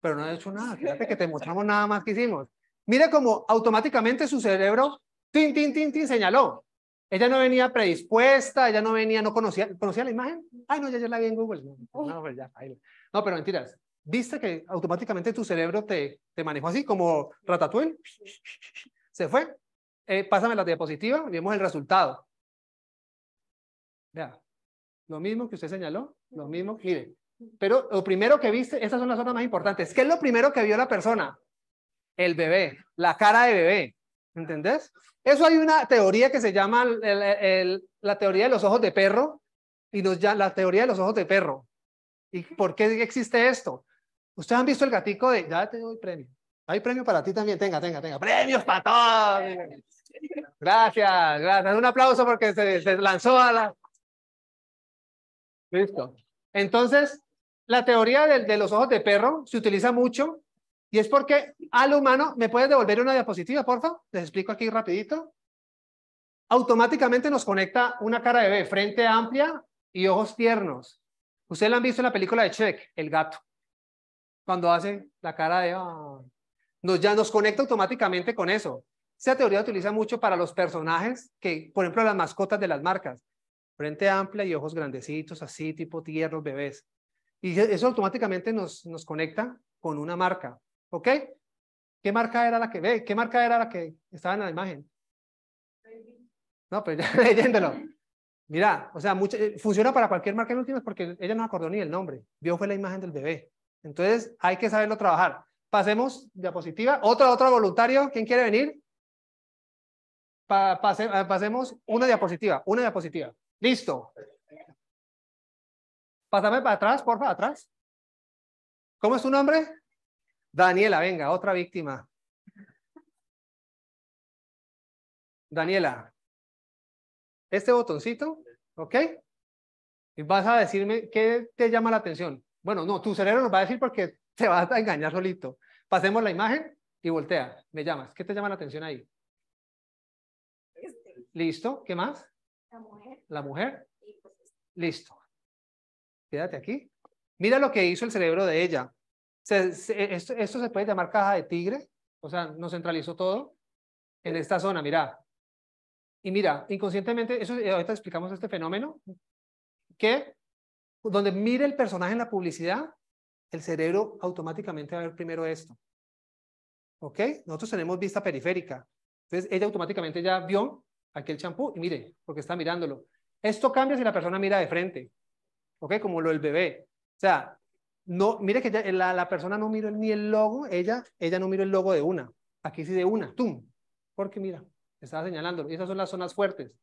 Pero no ha hecho nada. Fíjate que te mostramos nada más que hicimos. Mira cómo automáticamente su cerebro tin, tin, tin, tin, señaló. Ella no venía predispuesta, ella no venía, no conocía, ¿conocía la imagen? Ay, no, ya, ya la vi en Google. No, pues ya, ahí. no pero mentiras viste que automáticamente tu cerebro te, te manejó así, como ratatouille, se fue, eh, pásame la diapositiva, vemos el resultado. Vea, lo mismo que usted señaló, lo mismo, mire, pero lo primero que viste, estas son las zonas más importantes. ¿Qué es lo primero que vio la persona? El bebé, la cara de bebé. ¿Entendés? Eso hay una teoría que se llama el, la teoría de los ojos de perro y nos, ya, la teoría de los ojos de perro. ¿Y por qué existe esto? Ustedes han visto el gatico de, ya te doy premio. Hay premio para ti también. Tenga, tenga, tenga. Premios para todos. Gracias, gracias. Un aplauso porque se, lanzó a la... Listo. Entonces, la teoría de, de, los ojos de perro se utiliza mucho y es porque al humano, ¿me puedes devolver una diapositiva, por favor? Les explico aquí rapidito. Automáticamente nos conecta una cara de bebé, frente amplia y ojos tiernos. Ustedes la han visto en la película de Check, El gato cuando hace la cara de... Ah". nos, ya nos conecta automáticamente con eso. Esa teoría utiliza mucho para los personajes que, por ejemplo, las mascotas de las marcas. Frente amplia y ojos grandecitos, así, tipo tiernos, bebés. Y e, eso automáticamente nos, nos conecta con una marca. ¿Ok? ¿Qué marca era la que ve? ¿Qué marca era la que estaba en la imagen? No, pero pues, ya leyéndolo. Mira, o sea, eh, funciona para cualquier marca en últimas porque ella no acordó ni el nombre. Vio fue la imagen del bebé. Entonces, hay que saberlo trabajar. Pasemos diapositiva. Otra, otra voluntario. ¿Quién quiere venir? Eh, pasemos una diapositiva, una diapositiva. Listo. Pásame para atrás, por favor, atrás. ¿Cómo es tu nombre? Daniela, venga, otra víctima. Daniela, este botoncito, ¿ok? Y vas a decirme qué te llama la atención. Bueno, no, tu cerebro nos va a decir porque te vas a engañar solito. Pasemos la imagen y voltea. Me llamas. ¿Qué te llama la atención ahí? Listo. ¿Qué más? La mujer. La mujer. Pues, Listo. Quédate aquí. Mira lo que hizo el cerebro de ella. esto, se puede llamar caja de tigre. O sea, nos centralizó todo en esta zona. Mira. Y mira, inconscientemente, eso, eh, ahorita explicamos este fenómeno, que donde mire el personaje en la publicidad, el cerebro automáticamente va a ver primero esto. ¿Ok? Nosotros tenemos vista periférica. Entonces, ella automáticamente ya vio aquel champú y mire, porque está mirándolo. Esto cambia si la persona mira de frente. ¿Ok? Como lo del bebé. O sea, no, mire que la, persona no miró ni el logo, ella, ella no mira el logo de una. Aquí sí de una, ¡tum! Porque mira, estaba señalando Y esas son las zonas fuertes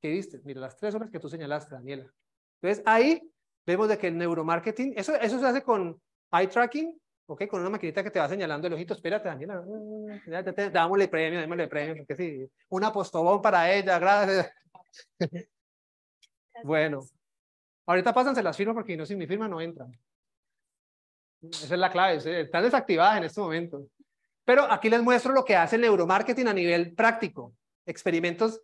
que viste. Mira, las tres horas que tú señalaste, Daniela. Entonces, ahí vemos de que el neuromarketing, eso, eso se hace con eye tracking, ¿ok? Con una maquinita que te va señalando el ojito, espérate, Daniela, mm, dámosle premio, el premio, porque sí, un apostobón para ella, gracias. Bueno, ahorita pásanse las firmas porque no, sin mi firma no entran. Esa es la clave, eh, están desactivadas en este momento. Pero aquí les muestro lo que hace el neuromarketing a nivel práctico, experimentos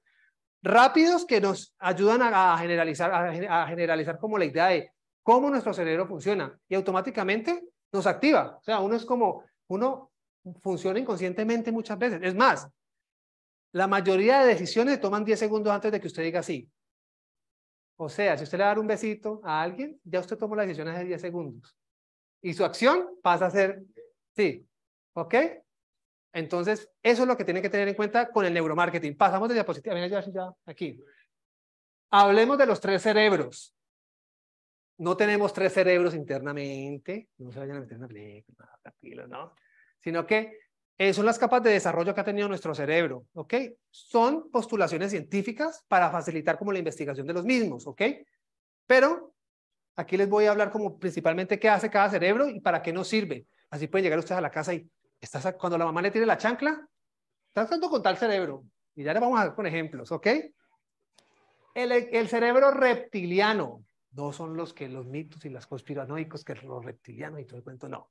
rápidos que nos ayudan a, generalizar, a, generalizar como la idea de cómo nuestro cerebro funciona y automáticamente nos activa. O sea, uno es como, uno funciona inconscientemente muchas veces. Es más, la mayoría de decisiones toman 10 segundos antes de que usted diga sí. O sea, si usted le da un besito a alguien, ya usted tomó la decisión hace 10 segundos. Y su acción pasa a ser sí. ¿Ok? Entonces, eso es lo que tiene que tener en cuenta con el neuromarketing. Pasamos de diapositiva. ya, ya, aquí. Hablemos de los tres cerebros no tenemos tres cerebros internamente, no se vayan a meter en la no, ¿no? Sino que eh, son las capas de desarrollo que ha tenido nuestro cerebro, ¿ok? Son postulaciones científicas para facilitar como la investigación de los mismos, ¿ok? Pero aquí les voy a hablar como principalmente qué hace cada cerebro y para qué nos sirve. Así pueden llegar ustedes a la casa y estás, cuando la mamá le tiene la chancla, estás tanto con tal cerebro. Y ya le vamos a dar con ejemplos, ¿ok? el cerebro reptiliano, no son los que los mitos y las conspiranoicos, que los reptilianos y todo el cuento, no.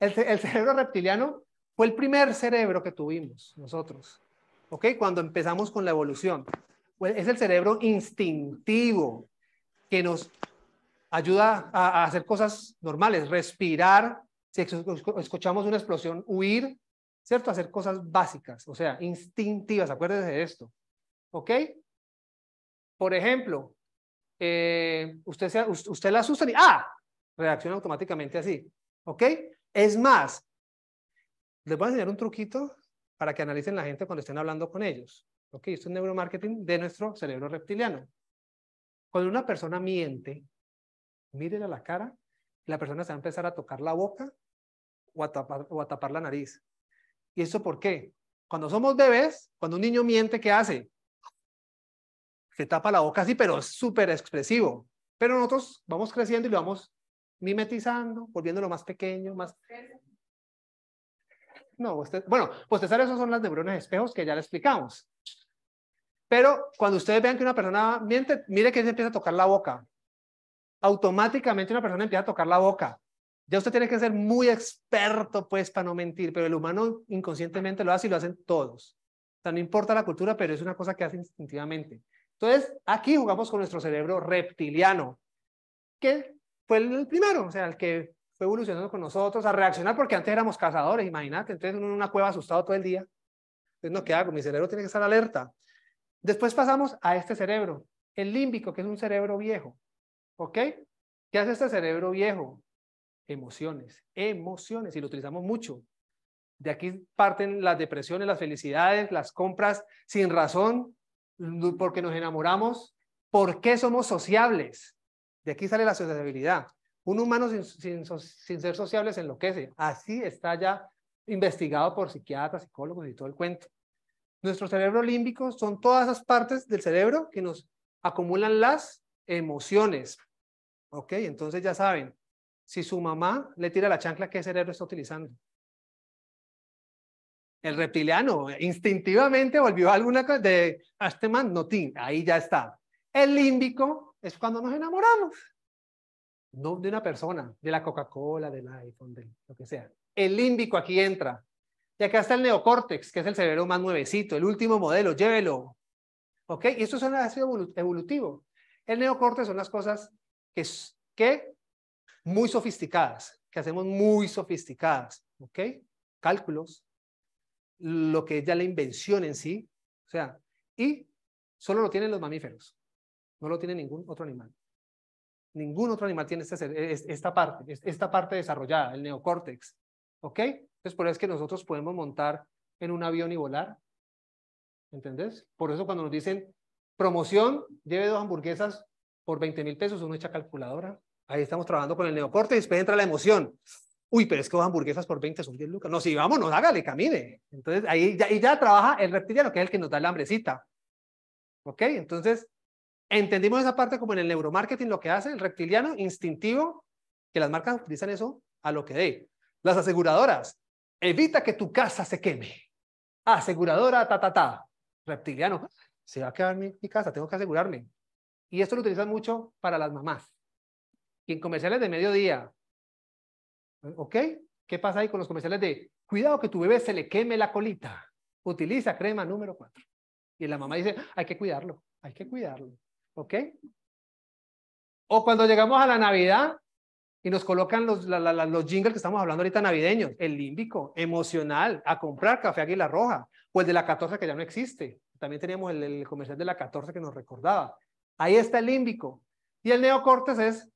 El, cerebro reptiliano fue el primer cerebro que tuvimos nosotros, ¿ok? Cuando empezamos con la evolución. Pues, es el cerebro instintivo que nos ayuda a, a hacer cosas normales, respirar, si escuchamos una explosión, huir, ¿cierto? Hacer cosas básicas, o sea, instintivas, acuérdense de esto, ¿ok? Por ejemplo, eh, usted, se, usted la asusta y ¡ah! Reacciona automáticamente así. ¿Ok? Es más, les voy a enseñar un truquito para que analicen la gente cuando estén hablando con ellos. ¿Ok? Esto es neuromarketing de nuestro cerebro reptiliano. Cuando una persona miente, mírele a la cara, la persona se va a empezar a tocar la boca o a o a tapar la nariz. ¿Y eso por qué? Cuando somos bebés, cuando un niño miente, ¿qué hace? se tapa la boca así, pero es súper expresivo. Pero nosotros vamos creciendo y lo vamos mimetizando, volviéndolo más pequeño, más... No, usted... bueno, pues esas son las neuronas espejos que ya le explicamos. Pero cuando ustedes vean que una persona miente, mire que se empieza a tocar la boca. Automáticamente una persona empieza a tocar la boca. Ya usted tiene que ser muy experto, pues, para no mentir, pero el humano inconscientemente lo hace y lo hacen todos. O sea, no importa la cultura, pero es una cosa que hace instintivamente. Entonces, aquí jugamos con nuestro cerebro reptiliano, que fue el primero, o sea, el que fue evolucionando con nosotros a reaccionar, porque antes éramos cazadores, imagínate, entonces en una cueva asustado todo el día. Entonces, no, ¿qué hago? Mi cerebro tiene que estar alerta. Después pasamos a este cerebro, el límbico, que es un cerebro viejo. ¿Ok? ¿Qué hace este cerebro viejo? Emociones, emociones, y lo utilizamos mucho. De aquí parten las depresiones, las felicidades, las compras sin razón, porque nos enamoramos, ¿Por qué somos sociables. De aquí sale la sociabilidad. Un humano sin, ser sociable se enloquece. Así está ya investigado por psiquiatras, psicólogos y todo el cuento. Nuestro cerebro límbico son todas esas partes del cerebro que nos acumulan las emociones. ¿Ok? Entonces ya saben, si su mamá le tira la chancla, ¿qué cerebro está utilizando? el reptiliano instintivamente volvió a alguna cosa de Asteman ah, Notin, ahí ya está. El límbico es cuando nos enamoramos, no de una persona, de la Coca-Cola, del iPhone, de lo que sea. El límbico aquí entra. ya que está el neocórtex, que es el cerebro más nuevecito, el último modelo, llévelo. ¿Ok? Y esto es un ácido evolutivo. El neocórtex son las cosas que, que muy sofisticadas, que hacemos muy sofisticadas. ¿Ok? Cálculos, lo que es ya la invención en sí, o sea, y solo lo tienen los mamíferos, no lo tiene ningún otro animal. Ningún otro animal tiene este, esta parte, esta parte desarrollada, el neocórtex, ¿ok? Entonces, por eso es que nosotros podemos montar en un avión y volar, ¿entendés? Por eso cuando nos dicen, promoción, lleve dos hamburguesas por 20 mil pesos, uno echa calculadora, ahí estamos trabajando con el neocórtex, pero pues entra la emoción, uy, pero es que dos hamburguesas por 20 son 10 lucas. No, sí, vámonos, hágale, camine. Entonces ahí ya, y ya trabaja el reptiliano, que es el que nos da la hambrecita. ¿Ok? Entonces, entendimos esa parte como en el neuromarketing lo que hace el reptiliano instintivo, que las marcas utilizan eso a lo que dé. Las aseguradoras, evita que tu casa se queme. Aseguradora, ta, ta, ta. Reptiliano, se va a quedar mi, mi casa, tengo que asegurarme. Y esto lo utilizan mucho para las mamás. Y en comerciales de mediodía, ¿Ok? ¿Qué pasa ahí con los comerciales de cuidado que tu bebé se le queme la colita? Utiliza crema número 4. Y la mamá dice, hay que cuidarlo, hay que cuidarlo. ¿Ok? O cuando llegamos a la Navidad y nos colocan los, jingles que estamos hablando ahorita navideños, el límbico, emocional, a comprar café Águila Roja, o el de la 14 que ya no existe. También teníamos el, el comercial de la 14 que nos recordaba. Ahí está el límbico. Y el neocortes es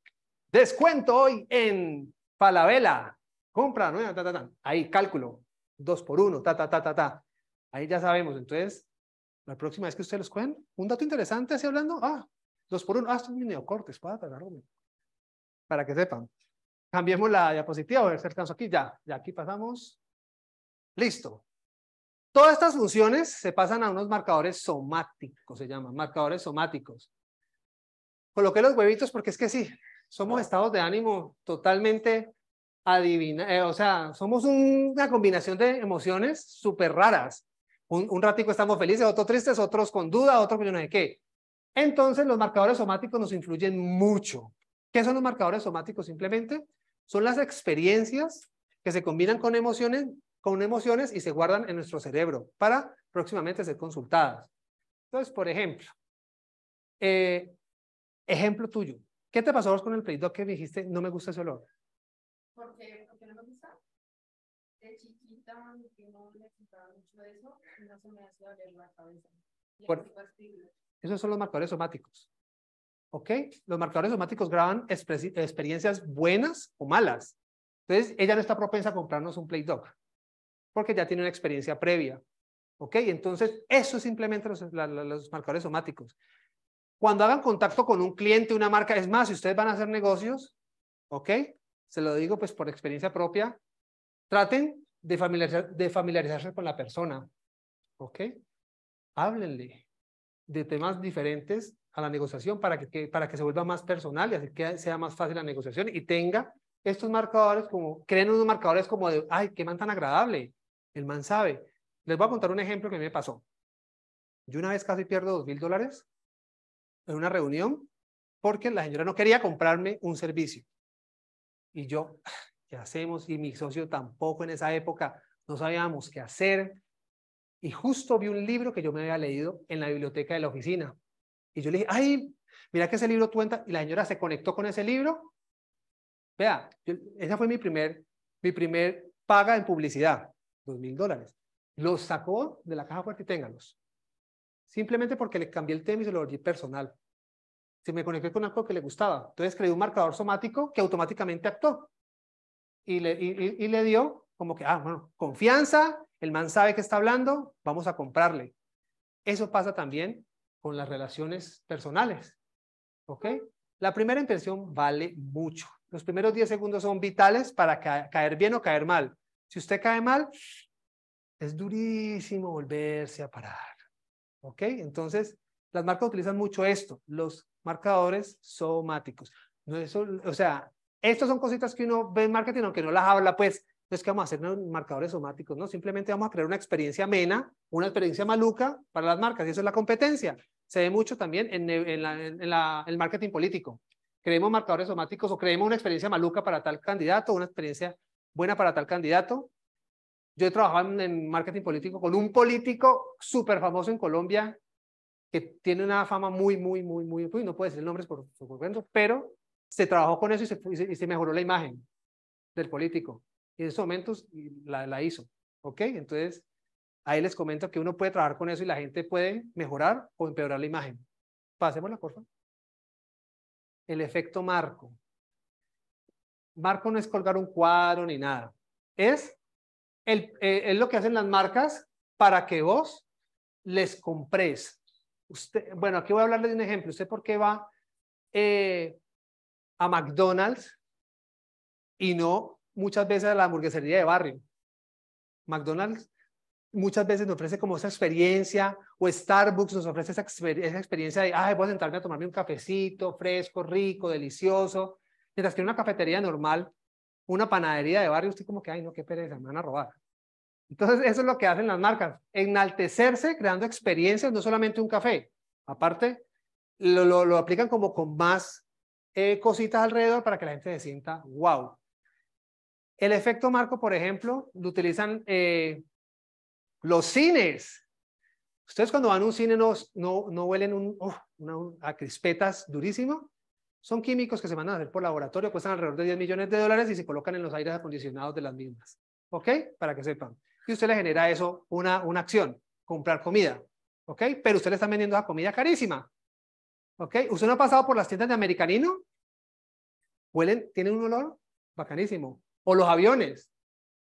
descuento hoy en Falabella, compra vela, Ahí, cálculo, dos por uno, ta, ta, ta, ta, ta. Ahí ya sabemos. Entonces, la próxima vez que ustedes los cuenten. un dato interesante así hablando, ah, dos por uno, ah, esto es mi neocortes, para para que sepan. Cambiemos la diapositiva, a ver si aquí, ya, ya aquí pasamos. Listo. Todas estas funciones se pasan a unos marcadores somáticos, se llaman marcadores somáticos. Coloqué los huevitos porque es que sí, somos estados de ánimo totalmente adivina, eh, o sea, somos una combinación de emociones súper raras. Un, ratico estamos felices, otros tristes, otros con duda, otros con no qué. Entonces, los marcadores somáticos nos influyen mucho. ¿Qué son los marcadores somáticos? Simplemente son las experiencias que se combinan con emociones, con emociones y se guardan en nuestro cerebro para próximamente ser consultadas. Entonces, por ejemplo, eh, ejemplo tuyo. ¿Qué te pasó vos con el Play Doh que dijiste, no me gusta ese olor? Porque, porque no me gusta. De chiquita, que no le gustaba mucho eso, no se me hacía doler la cabeza. Bueno, esos son los marcadores somáticos. ¿Ok? Los marcadores somáticos graban experiencias buenas o malas. Entonces, ella no está propensa a comprarnos un Play Doh porque ya tiene una experiencia previa. ¿Ok? Entonces, eso es simplemente los, los marcadores somáticos. Cuando hagan contacto con un cliente, una marca, es más, si ustedes van a hacer negocios, ¿ok? Se lo digo pues por experiencia propia, traten de, de familiarizarse con la persona, ¿ok? Háblenle de temas diferentes a la negociación para que, para que se vuelva más personal y así que sea más fácil la negociación y tenga estos marcadores como, creen unos marcadores como de, ay, qué man tan agradable, el man sabe. Les voy a contar un ejemplo que me pasó. Yo una vez casi pierdo dos mil dólares en una reunión porque la señora no quería comprarme un servicio. Y yo, ah, ¿qué hacemos? Y mi socio tampoco en esa época no sabíamos qué hacer. Y justo vi un libro que yo me había leído en la biblioteca de la oficina. Y yo le dije, ay, mira que ese libro tú Y la señora se conectó con ese libro. Vea, esa fue mi primer, mi primer paga en publicidad, dos mil dólares. Los sacó de la caja fuerte y téngalos simplemente porque le cambié el tema y se lo volví personal. Se me conecté con algo que le gustaba. Entonces creé un marcador somático que automáticamente actuó. Y le, y, le dio como que, ah, bueno, confianza, el man sabe que está hablando, vamos a comprarle. Eso pasa también con las relaciones personales. ¿Ok? La primera impresión vale mucho. Los primeros 10 segundos son vitales para caer bien o caer mal. Si usted cae mal, es durísimo volverse a parar. ¿Ok? Entonces, las marcas utilizan mucho esto, los marcadores somáticos. o sea, estas son cositas que uno ve en marketing, aunque no las habla, pues, no es que vamos a hacer marcadores somáticos, ¿no? Simplemente vamos a crear una experiencia amena, una experiencia maluca para las marcas, y eso es la competencia. Se ve mucho también en, el marketing político. Creemos marcadores somáticos o creemos una experiencia maluca para tal candidato, una experiencia buena para tal candidato, yo he trabajado en, marketing político con un político súper famoso en Colombia que tiene una fama muy, muy, muy, muy, uy, no puede decir nombres por su pero se trabajó con eso y se, y se, mejoró la imagen del político. Y en esos momentos la, la hizo. ¿Ok? Entonces, ahí les comento que uno puede trabajar con eso y la gente puede mejorar o empeorar la imagen. Pasemos la cosa. El efecto marco. Marco no es colgar un cuadro ni nada. Es eh, es lo que hacen las marcas para que vos les compres. Usted, bueno, aquí voy a hablarles de un ejemplo. ¿Usted por qué va eh, a McDonald's y no muchas veces a la hamburguesería de barrio? McDonald's muchas veces nos ofrece como esa experiencia, o Starbucks nos ofrece esa, experiencia de, ay, voy a sentarme a tomarme un cafecito fresco, rico, delicioso, mientras que en una cafetería normal una panadería de barrio, usted como que, ay, no, qué pereza, me van a robar. Entonces, eso es lo que hacen las marcas, enaltecerse creando experiencias, no solamente un café. Aparte, lo, lo, aplican como con más eh, cositas alrededor para que la gente se sienta wow. El efecto marco, por ejemplo, lo utilizan eh, los cines. Ustedes cuando van a un cine no, no, huelen un, a crispetas durísimo. Son químicos que se van a hacer por laboratorio, cuestan alrededor de 10 millones de dólares y se colocan en los aires acondicionados de las mismas. ¿Ok? Para que sepan. Y usted le genera eso una, una acción, comprar comida. ¿Ok? Pero usted le está vendiendo esa comida carísima. ¿Ok? ¿Usted no ha pasado por las tiendas de americanino? Huelen, tienen un olor bacanísimo. O los aviones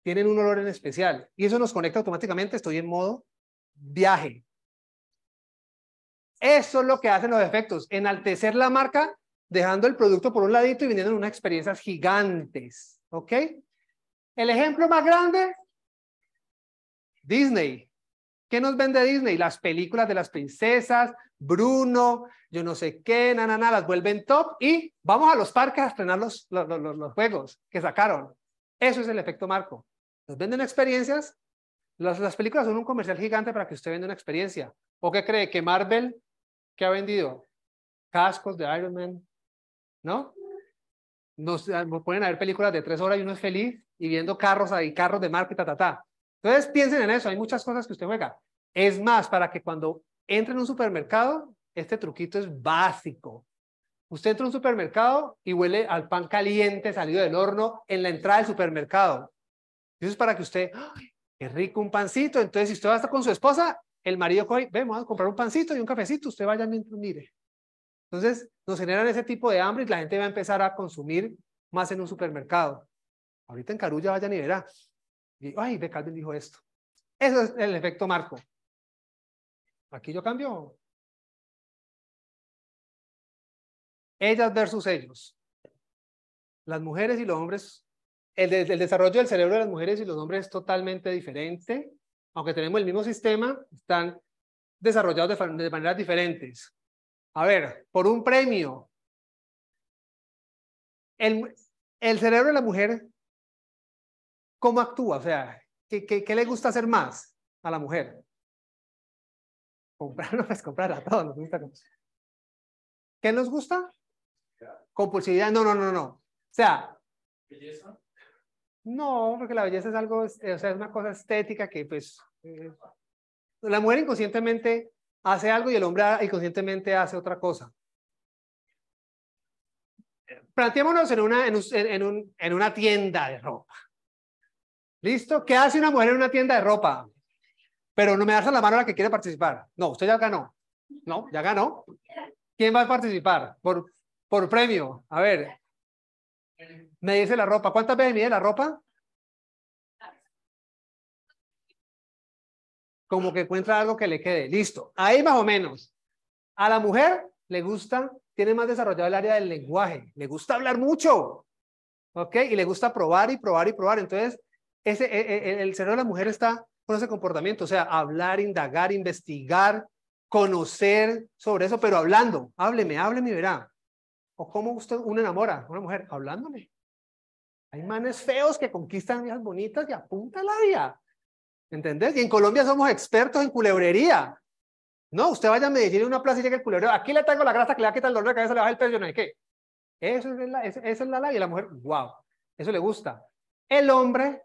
tienen un olor en especial. Y eso nos conecta automáticamente. Estoy en modo viaje. Eso es lo que hacen los efectos, enaltecer la marca dejando el producto por un ladito y viniendo en unas experiencias gigantes, ¿ok? El ejemplo más grande, Disney. ¿Qué nos vende Disney? Las películas de las princesas, Bruno, yo no sé qué, nanana, las vuelven top y vamos a los parques a estrenar los, los, los, juegos que sacaron. Eso es el efecto marco. Nos venden experiencias. Las, las películas son un comercial gigante para que usted venda una experiencia. ¿O qué cree que Marvel, ¿Qué ha vendido? Cascos de Iron Man, ¿no? Ah, nos, ponen a ver películas de tres horas y uno es feliz y viendo carros ahí, carros de marca y ta, ta, ta. Entonces piensen en eso, hay muchas cosas que usted juega. Es más, para que cuando entre en un supermercado, este truquito es básico. Usted entra a un supermercado y huele al pan caliente salido del horno en la entrada del supermercado. Eso es para que usted, ¡ay, qué rico un pancito! Entonces, si usted va a estar con su esposa, el marido coge, vamos a comprar un pancito y un cafecito, usted vaya mientras mire. Entonces, nos generan ese tipo de hambre y la gente va a empezar a consumir más en un supermercado. Ahorita en Carulla vayan y verá. Y, ay, Becalden dijo esto. Eso es el efecto marco. Aquí yo cambio. Ellas versus ellos. Las mujeres y los hombres. El, desarrollo del cerebro de las mujeres y los hombres es totalmente diferente. Aunque tenemos el mismo sistema, están desarrollados de maneras diferentes. A ver, por un premio. El, cerebro de la mujer, ¿cómo actúa? O sea, ¿qué, qué, le gusta hacer más a la mujer? Comprar, no es pues, comprar a todos, nos gusta ¿Qué nos gusta? Compulsividad, no, no, no, no. O sea. ¿Belleza? No, porque la belleza es algo, eh, o sea, es una cosa estética que pues... Eh, la mujer inconscientemente hace algo y el hombre inconscientemente hace otra cosa. Planteémonos en una, en, en, una tienda de ropa. ¿Listo? ¿Qué hace una mujer en una tienda de ropa? Pero no me das la mano a la que quiere participar. No, usted ya ganó. No, ya ganó. ¿Quién va a participar? Por, por premio. A ver. Me dice la ropa. ¿Cuántas veces mide la ropa? como que encuentra algo que le quede. Listo. Ahí más o menos. A la mujer le gusta, tiene más desarrollado el área del lenguaje. Le gusta hablar mucho. ¿Ok? Y le gusta probar y probar y probar. Entonces, ese, e, e, e, el, cerebro de la mujer está con ese comportamiento. O sea, hablar, indagar, investigar, conocer sobre eso, pero hablando. Hábleme, hábleme y verá. ¿O cómo usted una enamora una mujer? Hablándole. Hay manes feos que conquistan viejas bonitas y apunta vida, ¿Entendés? Y en Colombia somos expertos en culebrería. No, usted vaya a Medellín en una plaza y llega el culebrero, aquí le tengo la grasa que le da quitar el dolor de cabeza, le baja el peso, no hay qué. Eso es la, esa es la ley Y la mujer, wow, eso le gusta. El hombre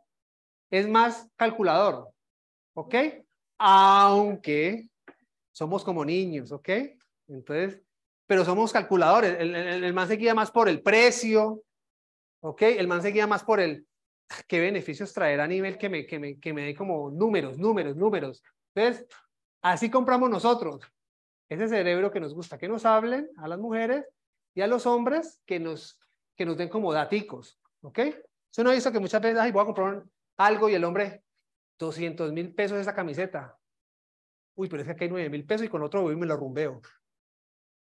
es más calculador, ¿ok? Aunque somos como niños, ¿ok? Entonces, pero somos calculadores. El, el man se guía más por el precio, ¿ok? El man se guía más por el, qué beneficios traerá a nivel que me, que me, que me dé como números, números, números. Entonces, así compramos nosotros. Ese cerebro que nos gusta que nos hablen a las mujeres y a los hombres que nos, que nos den como daticos, ¿ok? Eso no visto que muchas veces, ay, voy a comprar algo y el hombre, 200 mil pesos esa camiseta. Uy, pero es que aquí hay 9 mil pesos y con otro voy y me lo rumbeo.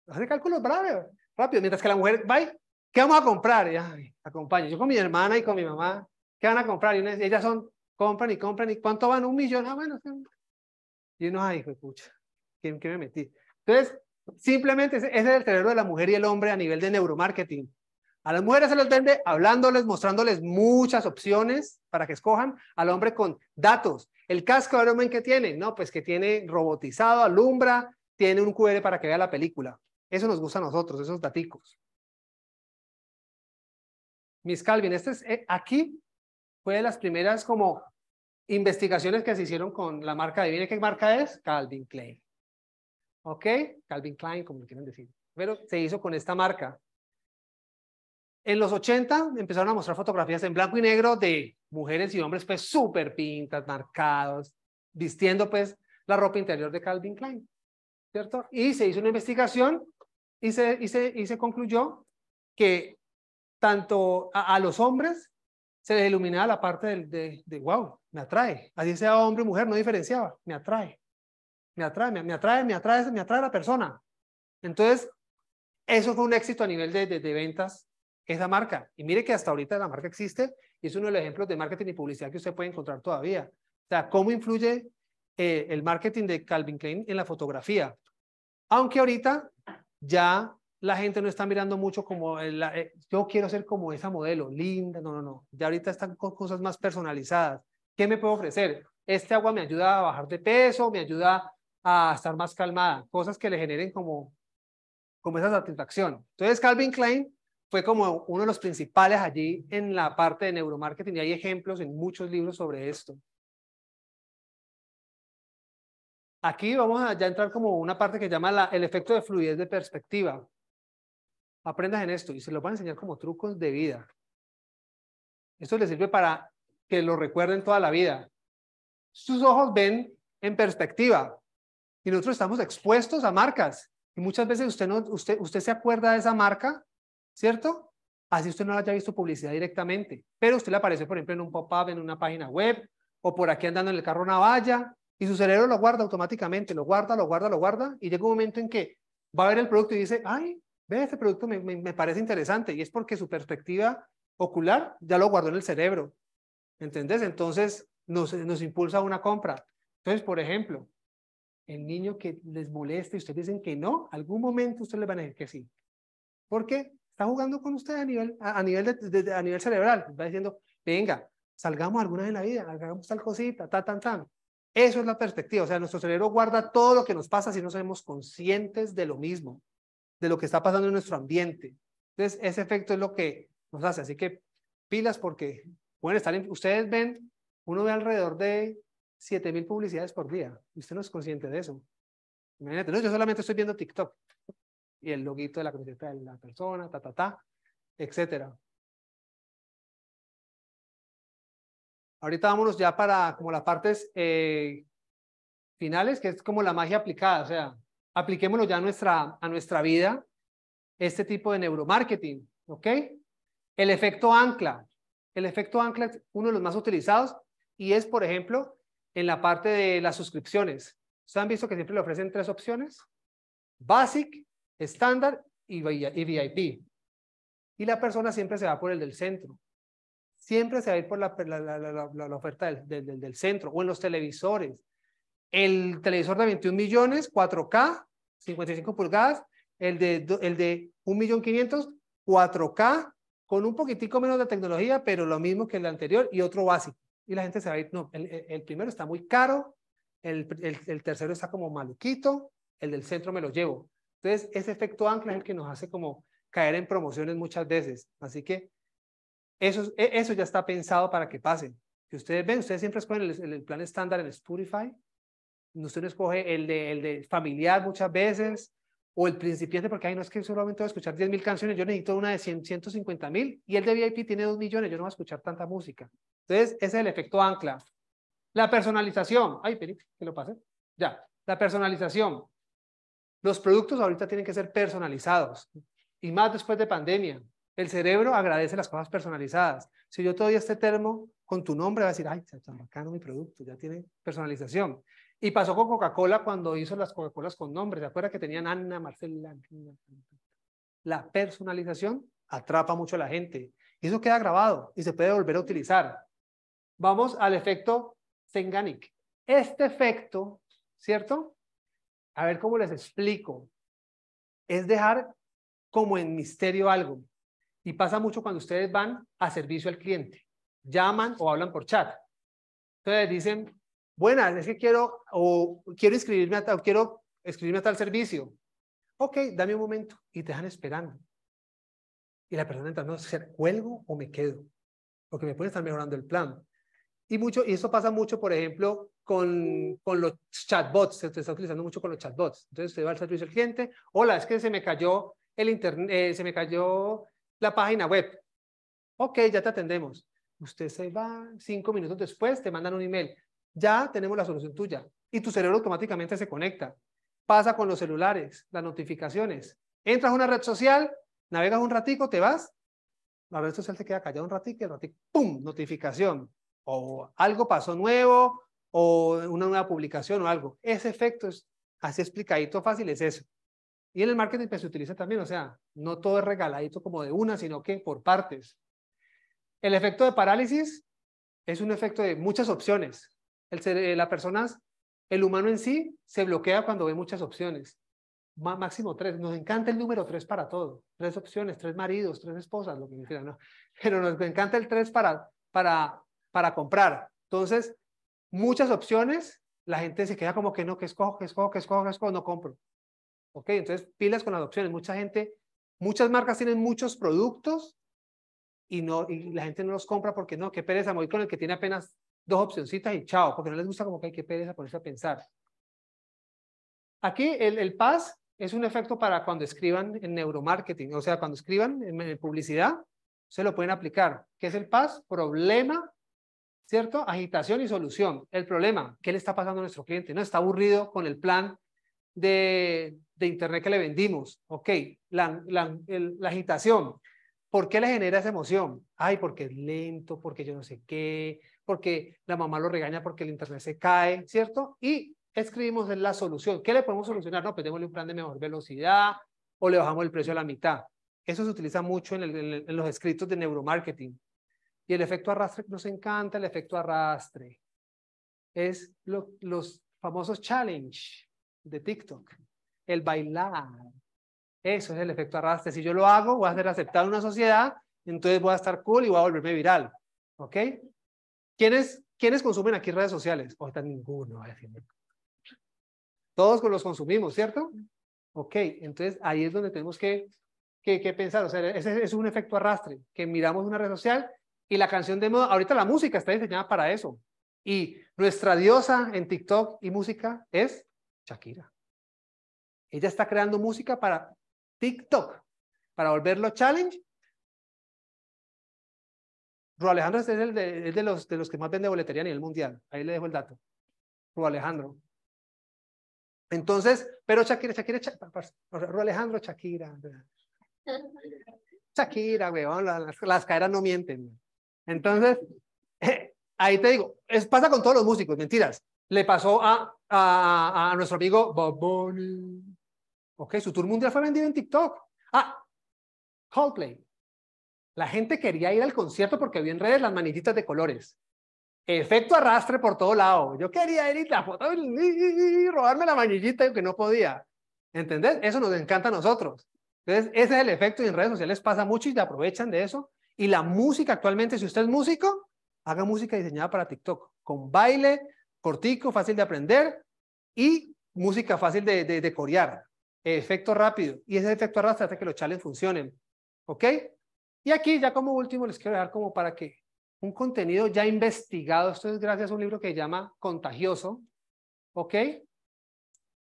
Hace cálculos rápido, rápido. Mientras que la mujer, bye, ¿qué vamos a comprar? Ya, acompaño. Yo con mi hermana y con mi mamá, ¿Qué van a comprar? Y ellas son, compran y compran. ¿Y cuánto van? Un millón. Ah, bueno. Y uno, ay, pucha, ¿Qué me metí? Entonces, simplemente ese es el cerebro de la mujer y el hombre a nivel de neuromarketing. A las mujeres se los vende hablándoles, mostrándoles muchas opciones para que escojan, al hombre con datos. El casco de hombre que tiene, no, pues que tiene robotizado, alumbra, tiene un QR para que vea la película. Eso nos gusta a nosotros, esos daticos. Miss Calvin, este es, eh, aquí de las primeras como investigaciones que se hicieron con la marca, de bien qué marca es, Calvin Klein. ¿Ok? Calvin Klein, como quieren decir. Pero se hizo con esta marca. En los 80 empezaron a mostrar fotografías en blanco y negro de mujeres y hombres pues súper pintas, marcados, vistiendo pues la ropa interior de Calvin Klein. ¿Cierto? Y se hizo una investigación y se, y se, y se concluyó que tanto a los hombres se les iluminaba la parte del, de, wow, me atrae. Así sea hombre o mujer, no diferenciaba, me atrae. Me atrae, me, atrae, me atrae, me atrae la persona. Entonces, eso fue un éxito a nivel de, de, ventas, esa marca. Y mire que hasta ahorita la marca existe y es uno de los ejemplos de marketing y publicidad que usted puede encontrar todavía. O sea, cómo influye eh, el marketing de Calvin Klein en la fotografía. Aunque ahorita ya la gente no está mirando mucho como eh, yo quiero ser como esa modelo, linda, no, no, no. Ya ahorita están con cosas más personalizadas. ¿Qué me puedo ofrecer? Este agua me ayuda a bajar de peso, me ayuda a estar más calmada, cosas que le generen como, como esa satisfacción. Entonces, Calvin Klein fue como uno de los principales allí en la parte de neuromarketing y hay ejemplos en muchos libros sobre esto. Aquí vamos a ya entrar como una parte que llama el efecto de fluidez de perspectiva aprendas en esto y se lo van a enseñar como trucos de vida. Esto les sirve para que lo recuerden toda la vida. Sus ojos ven en perspectiva y nosotros estamos expuestos a marcas y muchas veces usted, no, usted, usted se acuerda de esa marca, ¿cierto? Así usted no la haya visto publicidad directamente, pero usted le aparece, por ejemplo, en un pop-up, en una página web o por aquí andando en el carro una valla y su cerebro lo guarda automáticamente, lo guarda, lo guarda, lo guarda y llega un momento en que va a ver el producto y dice, ay, ve, este producto me, me, me parece interesante y es porque su perspectiva ocular ya lo guardó en el cerebro. ¿Entendés? Entonces nos, nos impulsa a una compra. Entonces, por ejemplo, el niño que les molesta y ustedes dicen que no, algún momento ustedes le van a decir que sí. ¿Por qué? Está jugando con ustedes a nivel, a, nivel, de, a nivel cerebral. Va diciendo, venga, salgamos alguna vez en la vida, hagamos tal cosita, ta, tan, tan. Eso es la perspectiva. O sea, nuestro cerebro guarda todo lo que nos pasa si no somos conscientes de lo mismo de lo que está pasando en nuestro ambiente. Entonces, ese efecto es lo que nos hace. Así que pilas porque pueden estar, ustedes ven, uno ve alrededor de 7000 publicidades por día. usted no es consciente de eso. Imagínate, no, yo solamente estoy viendo TikTok y el loguito de la de la persona, ta, ta, ta, etcétera. Ahorita vámonos ya para como las partes eh, finales, que es como la magia aplicada, o sea, apliquémoslo ya a nuestra, a nuestra vida, este tipo de neuromarketing, ¿ok? El efecto ancla. El efecto ancla es uno de los más utilizados y es, por ejemplo, en la parte de las suscripciones. se han visto que siempre le ofrecen tres opciones? Basic, estándar y VIP. Y la persona siempre se va por el del centro. Siempre se va a ir por la, oferta del centro o en los televisores el televisor de 21 millones, 4K, 55 pulgadas, el de, el de 1.500.000, 4K, con un poquitico menos de tecnología, pero lo mismo que el anterior y otro básico. Y la gente se va a ir, no, el, primero está muy caro, el, tercero está como maluquito, el del centro me lo llevo. Entonces, ese efecto ancla es el que nos hace como caer en promociones muchas veces. Así que eso, e, eso ya está pensado para que pasen. Que ustedes ven, ustedes siempre escogen el, el plan estándar en Spotify, usted no escoge el de, el de familiar muchas veces o el principiante, porque ahí no es que solamente voy a escuchar 10 mil canciones, yo necesito una de 150.000 mil y el de VIP tiene 2 millones, yo no voy a escuchar tanta música. Entonces, ese es el efecto ancla. La personalización, ay, Peri, que lo pase, ya, la personalización. Los productos ahorita tienen que ser personalizados y más después de pandemia. El cerebro agradece las cosas personalizadas. Si yo te doy este termo con tu nombre, va a decir, ay, está bacano mi producto, ya tiene personalización. Y pasó con Coca-Cola cuando hizo las Coca-Colas con nombres. ¿Se acuerda que tenían Ana, Marcela? La personalización atrapa mucho a la gente. eso queda grabado y se puede volver a utilizar. Vamos al efecto Senganic. Este efecto, ¿cierto? A ver cómo les explico. Es dejar como en misterio algo. Y pasa mucho cuando ustedes van a servicio al cliente. Llaman o hablan por chat. Entonces dicen, buenas, es que quiero, o quiero inscribirme a, quiero escribirme a tal servicio. Ok, dame un momento y te dejan esperando. Y la persona entra, no sé, ¿cuelgo o me quedo? Porque me pueden estar mejorando el plan. Y, mucho, y eso pasa mucho, por ejemplo, con, con los chatbots. Se está utilizando mucho con los chatbots. Entonces usted va al servicio al cliente. Hola, es que se me cayó el internet, eh, se me cayó la página web. Ok, ya te atendemos. Usted se va cinco minutos después, te mandan un email ya tenemos la solución tuya y tu cerebro automáticamente se conecta. Pasa con los celulares, las notificaciones. Entras a una red social, navegas un ratico, te vas, la red social te queda callada un ratico y el ratico, ¡pum!, notificación. O algo pasó nuevo, o una nueva publicación o algo. Ese efecto es, así explicadito fácil, es eso. Y en el marketing pues, se utiliza también, o sea, no todo es regaladito como de una, sino que por partes. El efecto de parálisis es un efecto de muchas opciones. El, eh, la persona, el humano en sí, se bloquea cuando ve muchas opciones. máximo tres. Nos encanta el número tres para todo. Tres opciones, tres maridos, tres esposas, lo que me quieran, ¿no? Pero nos encanta el tres para, para, para comprar. Entonces, muchas opciones, la gente se queda como que no, que escojo, que escojo, que escojo, que no compro. ¿Ok? Entonces, pilas con las opciones. Mucha gente, muchas marcas tienen muchos productos y, no, y la gente no los compra porque no, qué pereza, muy con el que tiene apenas dos opcioncitas y chao, porque no les gusta como que hay que pereza ponerse a pensar. Aquí el, el PAS es un efecto para cuando escriban en neuromarketing, o sea, cuando escriban en, publicidad, se lo pueden aplicar. ¿Qué es el PAS? Problema, ¿cierto? Agitación y solución. El problema, ¿qué le está pasando a nuestro cliente? No está aburrido con el plan de, de Internet que le vendimos. Ok, la, la, la agitación. ¿Por qué le genera esa emoción? Ay, porque es lento, porque yo no sé qué, porque la mamá lo regaña porque el internet se cae, ¿cierto? Y escribimos la solución. ¿Qué le podemos solucionar? No, pues un plan de mejor velocidad o le bajamos el precio a la mitad. Eso se utiliza mucho en, los escritos de neuromarketing. Y el efecto arrastre, nos encanta el efecto arrastre. Es los famosos challenge de TikTok, el bailar. Eso es el efecto arrastre. Si yo lo hago, voy a ser aceptado en una sociedad, entonces voy a estar cool y voy a volverme viral. ¿Ok? ¿Quiénes, consumen aquí redes sociales? O está ninguno. Todos los consumimos, ¿cierto? Ok, entonces ahí es donde tenemos que, pensar. O sea, ese es un efecto arrastre, que miramos una red social y la canción de moda, ahorita la música está diseñada para eso. Y nuestra diosa en TikTok y música es Shakira. Ella está creando música para TikTok, para volverlo challenge Rua Alejandro es, el de, los, de los que más vende boletería a nivel mundial. Ahí le dejo el dato. Ru Alejandro. Entonces, pero Shakira, Shakira, Rua Alejandro, Shakira. Shakira, weón, las, caeras caderas no mienten. Entonces, eh, ahí te digo, es, pasa con todos los músicos, mentiras. Le pasó a, nuestro amigo Bob Bunny. Ok, su tour mundial fue vendido en TikTok. Ah, Coldplay. La gente quería ir al concierto porque había en redes las manillitas de colores. Efecto arrastre por todo lado. Yo quería ir y la foto y, robarme la manillita que no podía. ¿Entendés? Eso nos encanta a nosotros. Entonces, ese es el efecto y en redes sociales pasa mucho y se aprovechan de eso. Y la música actualmente, si usted es músico, haga música diseñada para TikTok, con baile cortico, fácil de aprender y música fácil de, de, corear. Efecto rápido. Y ese efecto arrastre hace que los challenges funcionen. ¿Ok? Y aquí ya como último les quiero dejar como para que un contenido ya investigado, esto es gracias a un libro que se llama Contagioso, ¿ok?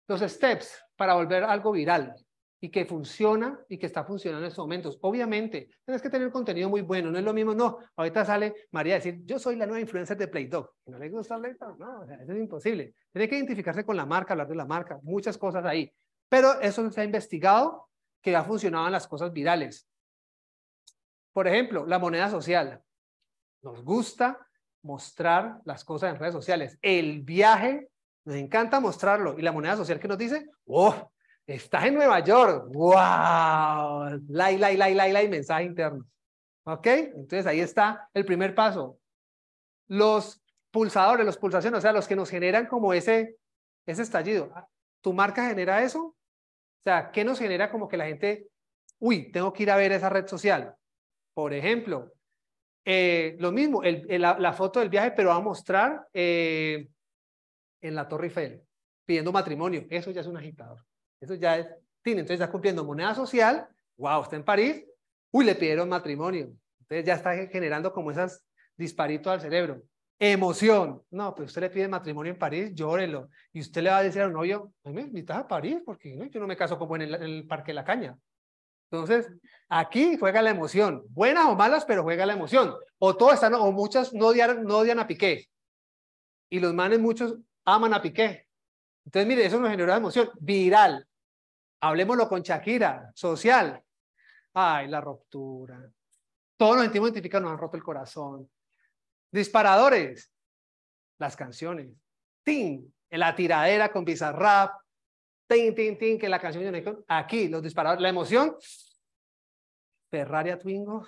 Los steps para volver algo viral y que funciona y que está funcionando en estos momentos. Obviamente, tienes que tener contenido muy bueno, no es lo mismo, no, ahorita sale María decir, yo soy la nueva influencer de Playdog, no le gusta no, eso es imposible. Tiene que identificarse con la marca, hablar de la marca, muchas cosas ahí, pero eso se ha investigado que ya funcionaban las cosas virales. Por ejemplo, la moneda social. Nos gusta mostrar las cosas en redes sociales. El viaje, nos encanta mostrarlo. Y la moneda social que nos dice, oh, estás en Nueva York. ¡Wow! Lai, la like, like, y mensaje interno. ¿Ok? Entonces ahí está el primer paso. Los pulsadores, los pulsaciones, o sea, los que nos generan como ese, ese estallido. ¿Tu marca genera eso? O sea, ¿qué nos genera como que la gente, uy, tengo que ir a ver esa red social? Por ejemplo, eh, lo mismo, la, foto del viaje, pero va a mostrar eh, en la Torre Eiffel, pidiendo matrimonio. Eso ya es un agitador. Eso ya es, tiene, entonces está cumpliendo moneda social, wow, está en París, uy, le pidieron matrimonio. Entonces ya está generando como esas disparitos al cerebro. Emoción. No, pero usted le pide matrimonio en París, llórelo. Y usted le va a decir a un novio, me invitas a París porque ¿no? yo no me caso como en el, en el Parque de la Caña. Entonces, aquí juega la emoción, buenas o malas, pero juega la emoción. O todas están, o muchas no odian, no odian a Piqué. Y los manes muchos aman a Piqué. Entonces, mire, eso nos genera emoción. Viral. Hablemoslo con Shakira, social. Ay, la ruptura. Todos los sentimos identificados, nos han roto el corazón. Disparadores. Las canciones. Tin. La tiradera con Bizarrap. Tin, tin, tin, que la canción de Aquí, los disparadores. La emoción Ferrari a Twingo,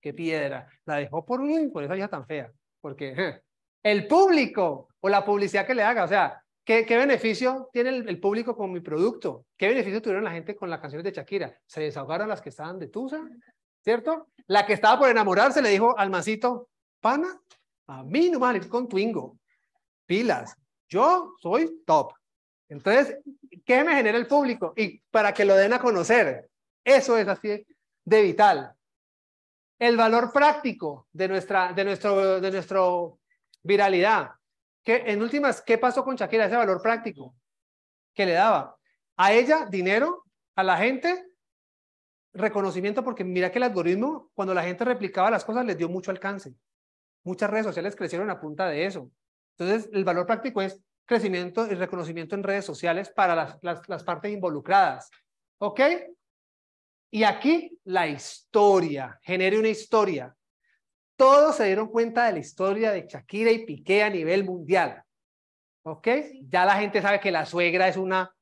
qué piedra. La dejó por un, por esa ya tan fea. Porque eh, el público o la publicidad que le haga, o sea, ¿qué, beneficio tiene el, público con mi producto? ¿Qué beneficio tuvieron la gente con las canciones de Shakira? Se desahogaron las que estaban de Tusa, ¿cierto? La que estaba por enamorarse le dijo al mancito, pana, a mí no me con Twingo. Pilas, yo soy top. Entonces, ¿qué me genera el público? Y para que lo den a conocer, eso es así de vital. El valor práctico de nuestra, de nuestro, de nuestro viralidad. Que en últimas, ¿qué pasó con Shakira? Ese valor práctico que le daba. A ella, dinero, a la gente, reconocimiento, porque mira que el algoritmo, cuando la gente replicaba las cosas, les dio mucho alcance. Muchas redes sociales crecieron a punta de eso. Entonces, el valor práctico es crecimiento y reconocimiento en redes sociales para las, las partes involucradas. ¿Ok? Y aquí la historia, genere una historia. Todos se dieron cuenta de la historia de Shakira y Piqué a nivel mundial. ¿Ok? Ya la gente sabe que la suegra es una...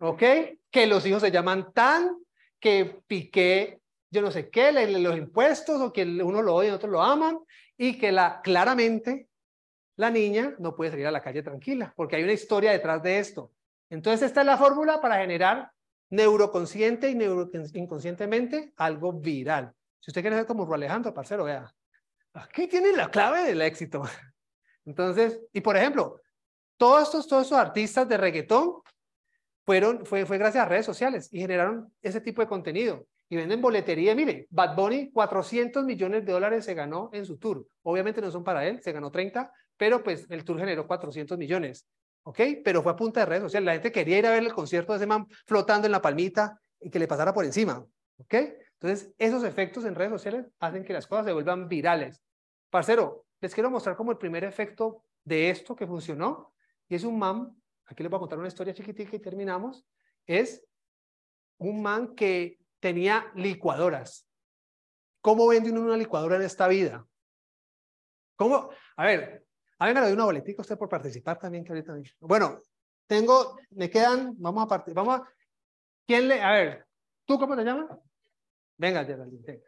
¿Ok? Que los hijos se llaman tan, que Piqué, yo no sé qué, los impuestos, o que uno lo odia y otro lo aman, y que la, claramente la niña no puede salir a la calle tranquila, porque hay una historia detrás de esto. Entonces, esta es la fórmula para generar neuroconsciente y neuroinconscientemente algo viral. Si usted quiere ser como Ru Alejandro, parcero, vea, aquí tiene la clave del éxito. Entonces, y por ejemplo, todos estos, todos artistas de reggaetón fueron, fue, fue gracias a redes sociales y generaron ese tipo de contenido y venden boletería. Mire, Bad Bunny 400 millones de dólares se ganó en su tour. Obviamente no son para él, se ganó 30, pero pues el tour generó 400 millones. ¿ok? Pero fue a punta de redes sociales. La gente quería ir a ver el concierto de ese man flotando en la palmita y que le pasara por encima, ¿ok? Entonces, esos efectos en redes sociales hacen que las cosas se vuelvan virales. Parcero, les quiero mostrar como el primer efecto de esto que funcionó, y es un man, aquí les voy a contar una historia chiquitita y terminamos, es un man que tenía licuadoras. ¿Cómo vende uno una licuadora en esta vida? ¿Cómo? A ver, a ver, me doy una boletica usted por participar también, que ahorita. Bueno, tengo, me quedan, vamos a partir, vamos a. ¿Quién le, a ver, ¿tú cómo te llamas? Venga, Geraldine,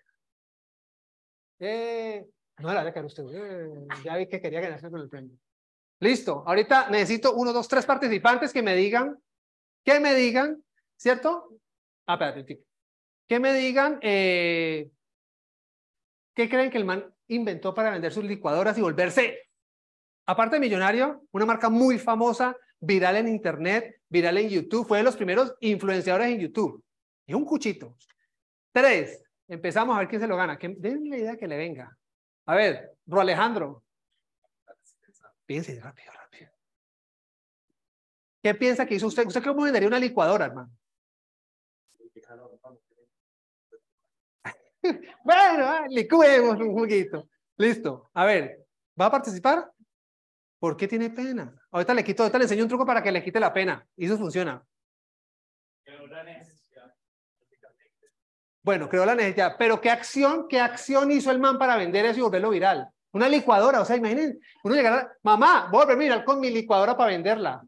eh, no era de que usted, ya vi que quería ganarse con el premio. Listo, ahorita necesito uno, dos, tres participantes que me digan, que me digan, ¿cierto? Ah, espérate, que me digan, eh, ¿qué creen que el man inventó para vender sus licuadoras y volverse Aparte de Millonario, una marca muy famosa, viral en Internet, viral en YouTube, fue de los primeros influenciadores en YouTube. Es un cuchito. Tres, empezamos a ver quién se lo gana. Que, denle la idea que le venga. A ver, Ro Alejandro. Piense rápido, rápido. ¿Qué piensa que hizo usted? ¿Usted cómo vendería una licuadora, hermano? bueno, ah, licuemos un juguito. Listo. A ver, ¿va a participar? ¿Por qué tiene pena? Ahorita le quito, ahorita le enseño un truco para que le quite la pena. Y eso funciona. Bueno, creó la necesidad. Pero ¿qué acción, qué acción hizo el man para vender eso y viral? Una licuadora, o sea, imaginen, uno llegará, mamá, voy a a mirar con mi licuadora para venderla.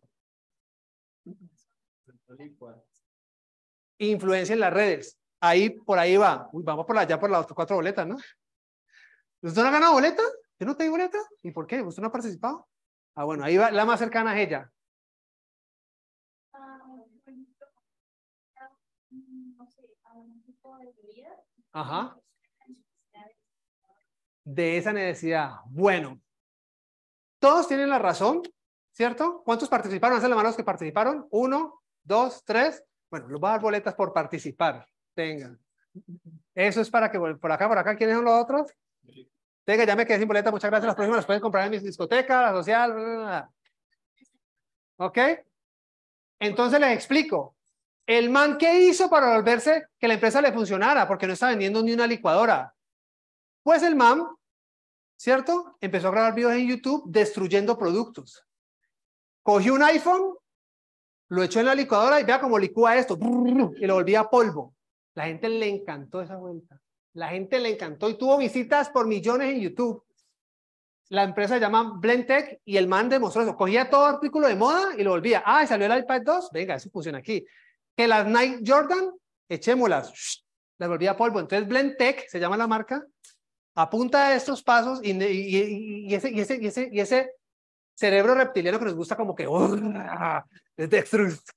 Influencia en las redes. Ahí, por ahí va. vamos por allá por las cuatro boletas, ¿no? ¿Usted no ha ganado boleta? no boleta? ¿Y por qué? ¿Usted no ha participado? Ah, bueno, ahí va, la más cercana es ella. Ajá. De esa necesidad. Bueno, todos tienen la razón, ¿cierto? ¿Cuántos participaron? Hacen la mano los que participaron. Uno, dos, tres. Bueno, los voy a dar boletas por participar. Tengan. Eso es para que, por acá, por acá, ¿quiénes son los otros? Tenga, ya me quedé sin boleta, muchas gracias. Las próximas las pueden comprar en mi discoteca, la social. ¿Ok? Entonces les explico. El man que hizo para volverse que la empresa le funcionara, porque no está vendiendo ni una licuadora. Pues el man, ¿cierto? Empezó a grabar videos en YouTube destruyendo productos. Cogió un iPhone, lo echó en la licuadora y vea cómo licúa esto, y lo volvía polvo. La gente le encantó esa vuelta. La gente le encantó y tuvo visitas por millones en YouTube. La empresa se llama Blendtec y el man demostró eso. Cogía todo artículo de moda y lo volvía. Ah, ¿y salió el iPad 2. Venga, eso funciona aquí. Que las Nike Jordan, echémoslas. Las volvía a polvo. Entonces Blendtec, se llama la marca, apunta a estos pasos y, ese, ese, ese, y ese cerebro reptiliano que nos gusta como que es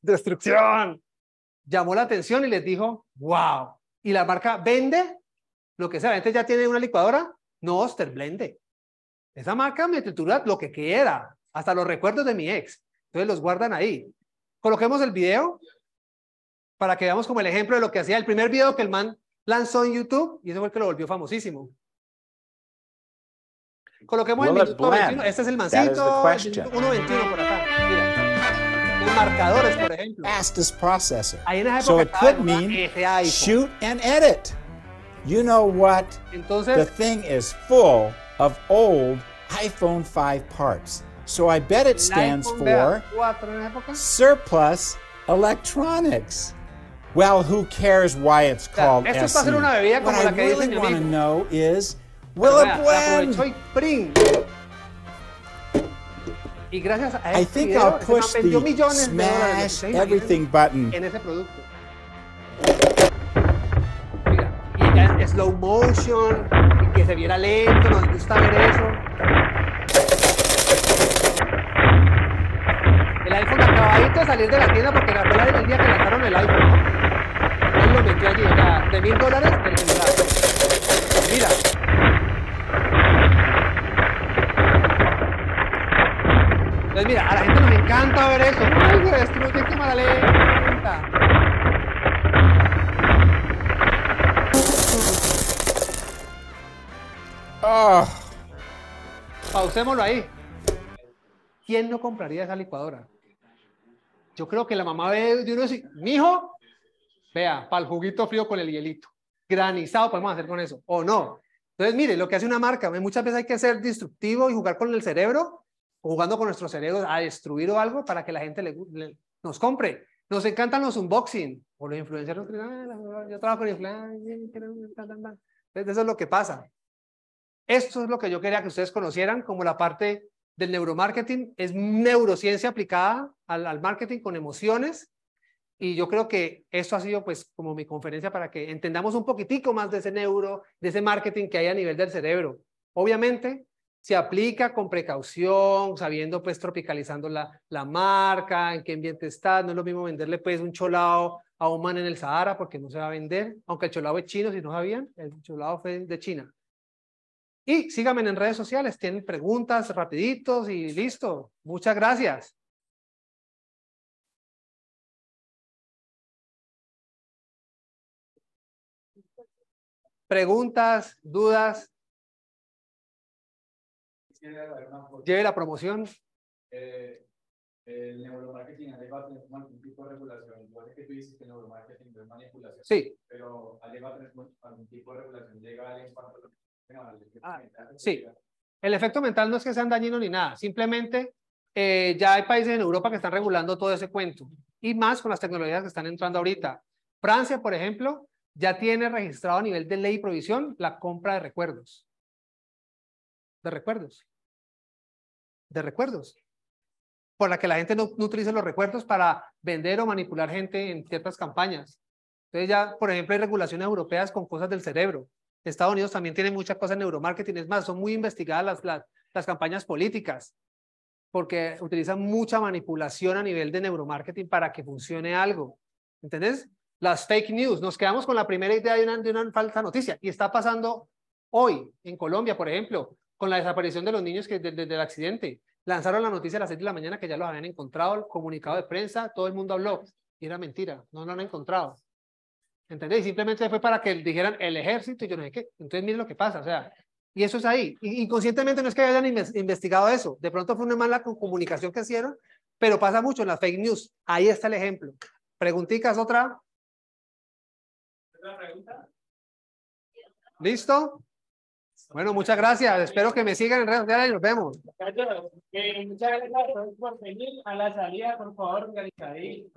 destrucción. Llamó la atención y les dijo, wow. Y la marca vende lo que sea. La gente ya tiene una licuadora, no Osterblende. Esa marca me tritura lo que quiera, hasta los recuerdos de mi ex. Entonces los guardan ahí. Coloquemos el video para que veamos como el ejemplo de lo que hacía el primer video que el man lanzó en YouTube y ese fue el que lo volvió famosísimo. Coloquemos el minuto 21. Este es el mancito. 1.21 por acá. Mira. marcador marcadores, por ejemplo. Fastest processor. Ahí en so it could mean shoot and edit. You know what? Entonces, the thing is full of old iPhone 5 parts. So I bet it stands for surplus electronics. Well, who cares why it's called o sea, SE? What I really want to know is, will it blend? I think I'll push the smash everything button. slow motion, y que se viera lento, nos gusta ver eso. El iPhone acabadito de salir de la tienda porque la verdad el día que lanzaron el iPhone. Él lo metió allí, o sea, de mil dólares el celular. Mira. Entonces pues mira, a la gente nos encanta ver eso. Ay, Ah. Pausémoslo ahí. ¿Quién no compraría esa licuadora? Yo creo que la mamá ve de uno y mi hijo, vea, para el juguito frío con el hielito. Granizado podemos hacer con eso, o no. Entonces, mire, lo que hace una marca, eh, muchas veces hay que ser destructivo y jugar con el cerebro, jugando con nuestros cerebros, a destruir o algo para que la gente le, nos compre. Nos encantan los unboxing, o los influencers, ah, yo trabajo con influencers, eso es lo que pasa. Esto es lo que yo quería que ustedes conocieran como la parte del neuromarketing. Es neurociencia aplicada al, marketing con emociones. Y yo creo que esto ha sido pues como mi conferencia para que entendamos un poquitico más de ese neuro, de ese marketing que hay a nivel del cerebro. Obviamente se aplica con precaución, sabiendo pues tropicalizando la, la marca, en qué ambiente está. No es lo mismo venderle pues un cholao a un man en el Sahara porque no se va a vender, aunque el cholao es chino, si no sabían, el cholao fue de China. Y síganme en redes sociales, tienen preguntas rapiditos y listo. Muchas gracias. Preguntas, dudas. Lleve la promoción. Eh, el neuromarketing es un tipo de regulación. Igual que tú dices que el neuromarketing no es manipulación. Sí. Pero a tener algún tipo de regulación Llega en cuanto a Ah, sí, el efecto mental no es que sean dañinos ni nada, simplemente eh, ya hay países en Europa que están regulando todo ese cuento y más con las tecnologías que están entrando ahorita. Francia, por ejemplo, ya tiene registrado a nivel de ley y provisión la compra de recuerdos. De recuerdos. De recuerdos. Por la que la gente no, utilice los recuerdos para vender o manipular gente en ciertas campañas. Entonces ya, por ejemplo, hay regulaciones europeas con cosas del cerebro Estados Unidos también tiene muchas cosas en neuromarketing. Es más, son muy investigadas las, campañas políticas porque utilizan mucha manipulación a nivel de neuromarketing para que funcione algo. ¿Entendés? Las fake news. Nos quedamos con la primera idea de una, de una falsa noticia y está pasando hoy en Colombia, por ejemplo, con la desaparición de los niños que desde el accidente. Lanzaron la noticia a las seis de la mañana que ya los habían encontrado, el comunicado de prensa, todo el mundo habló. Y era mentira, no lo han encontrado. ¿Entendés? simplemente fue para que dijeran el ejército y yo no sé qué. Entonces miren lo que pasa, o sea, y eso es ahí. Inconscientemente no es que hayan investigado eso. De pronto fue una mala comunicación que hicieron, pero pasa mucho en las fake news. Ahí está el ejemplo. Pregunticas, otra. ¿Otra pregunta? ¿Listo? Bueno, muchas gracias. Espero que me sigan en redes sociales y nos vemos. Eh, muchas gracias por venir a la salida, por favor, ahí.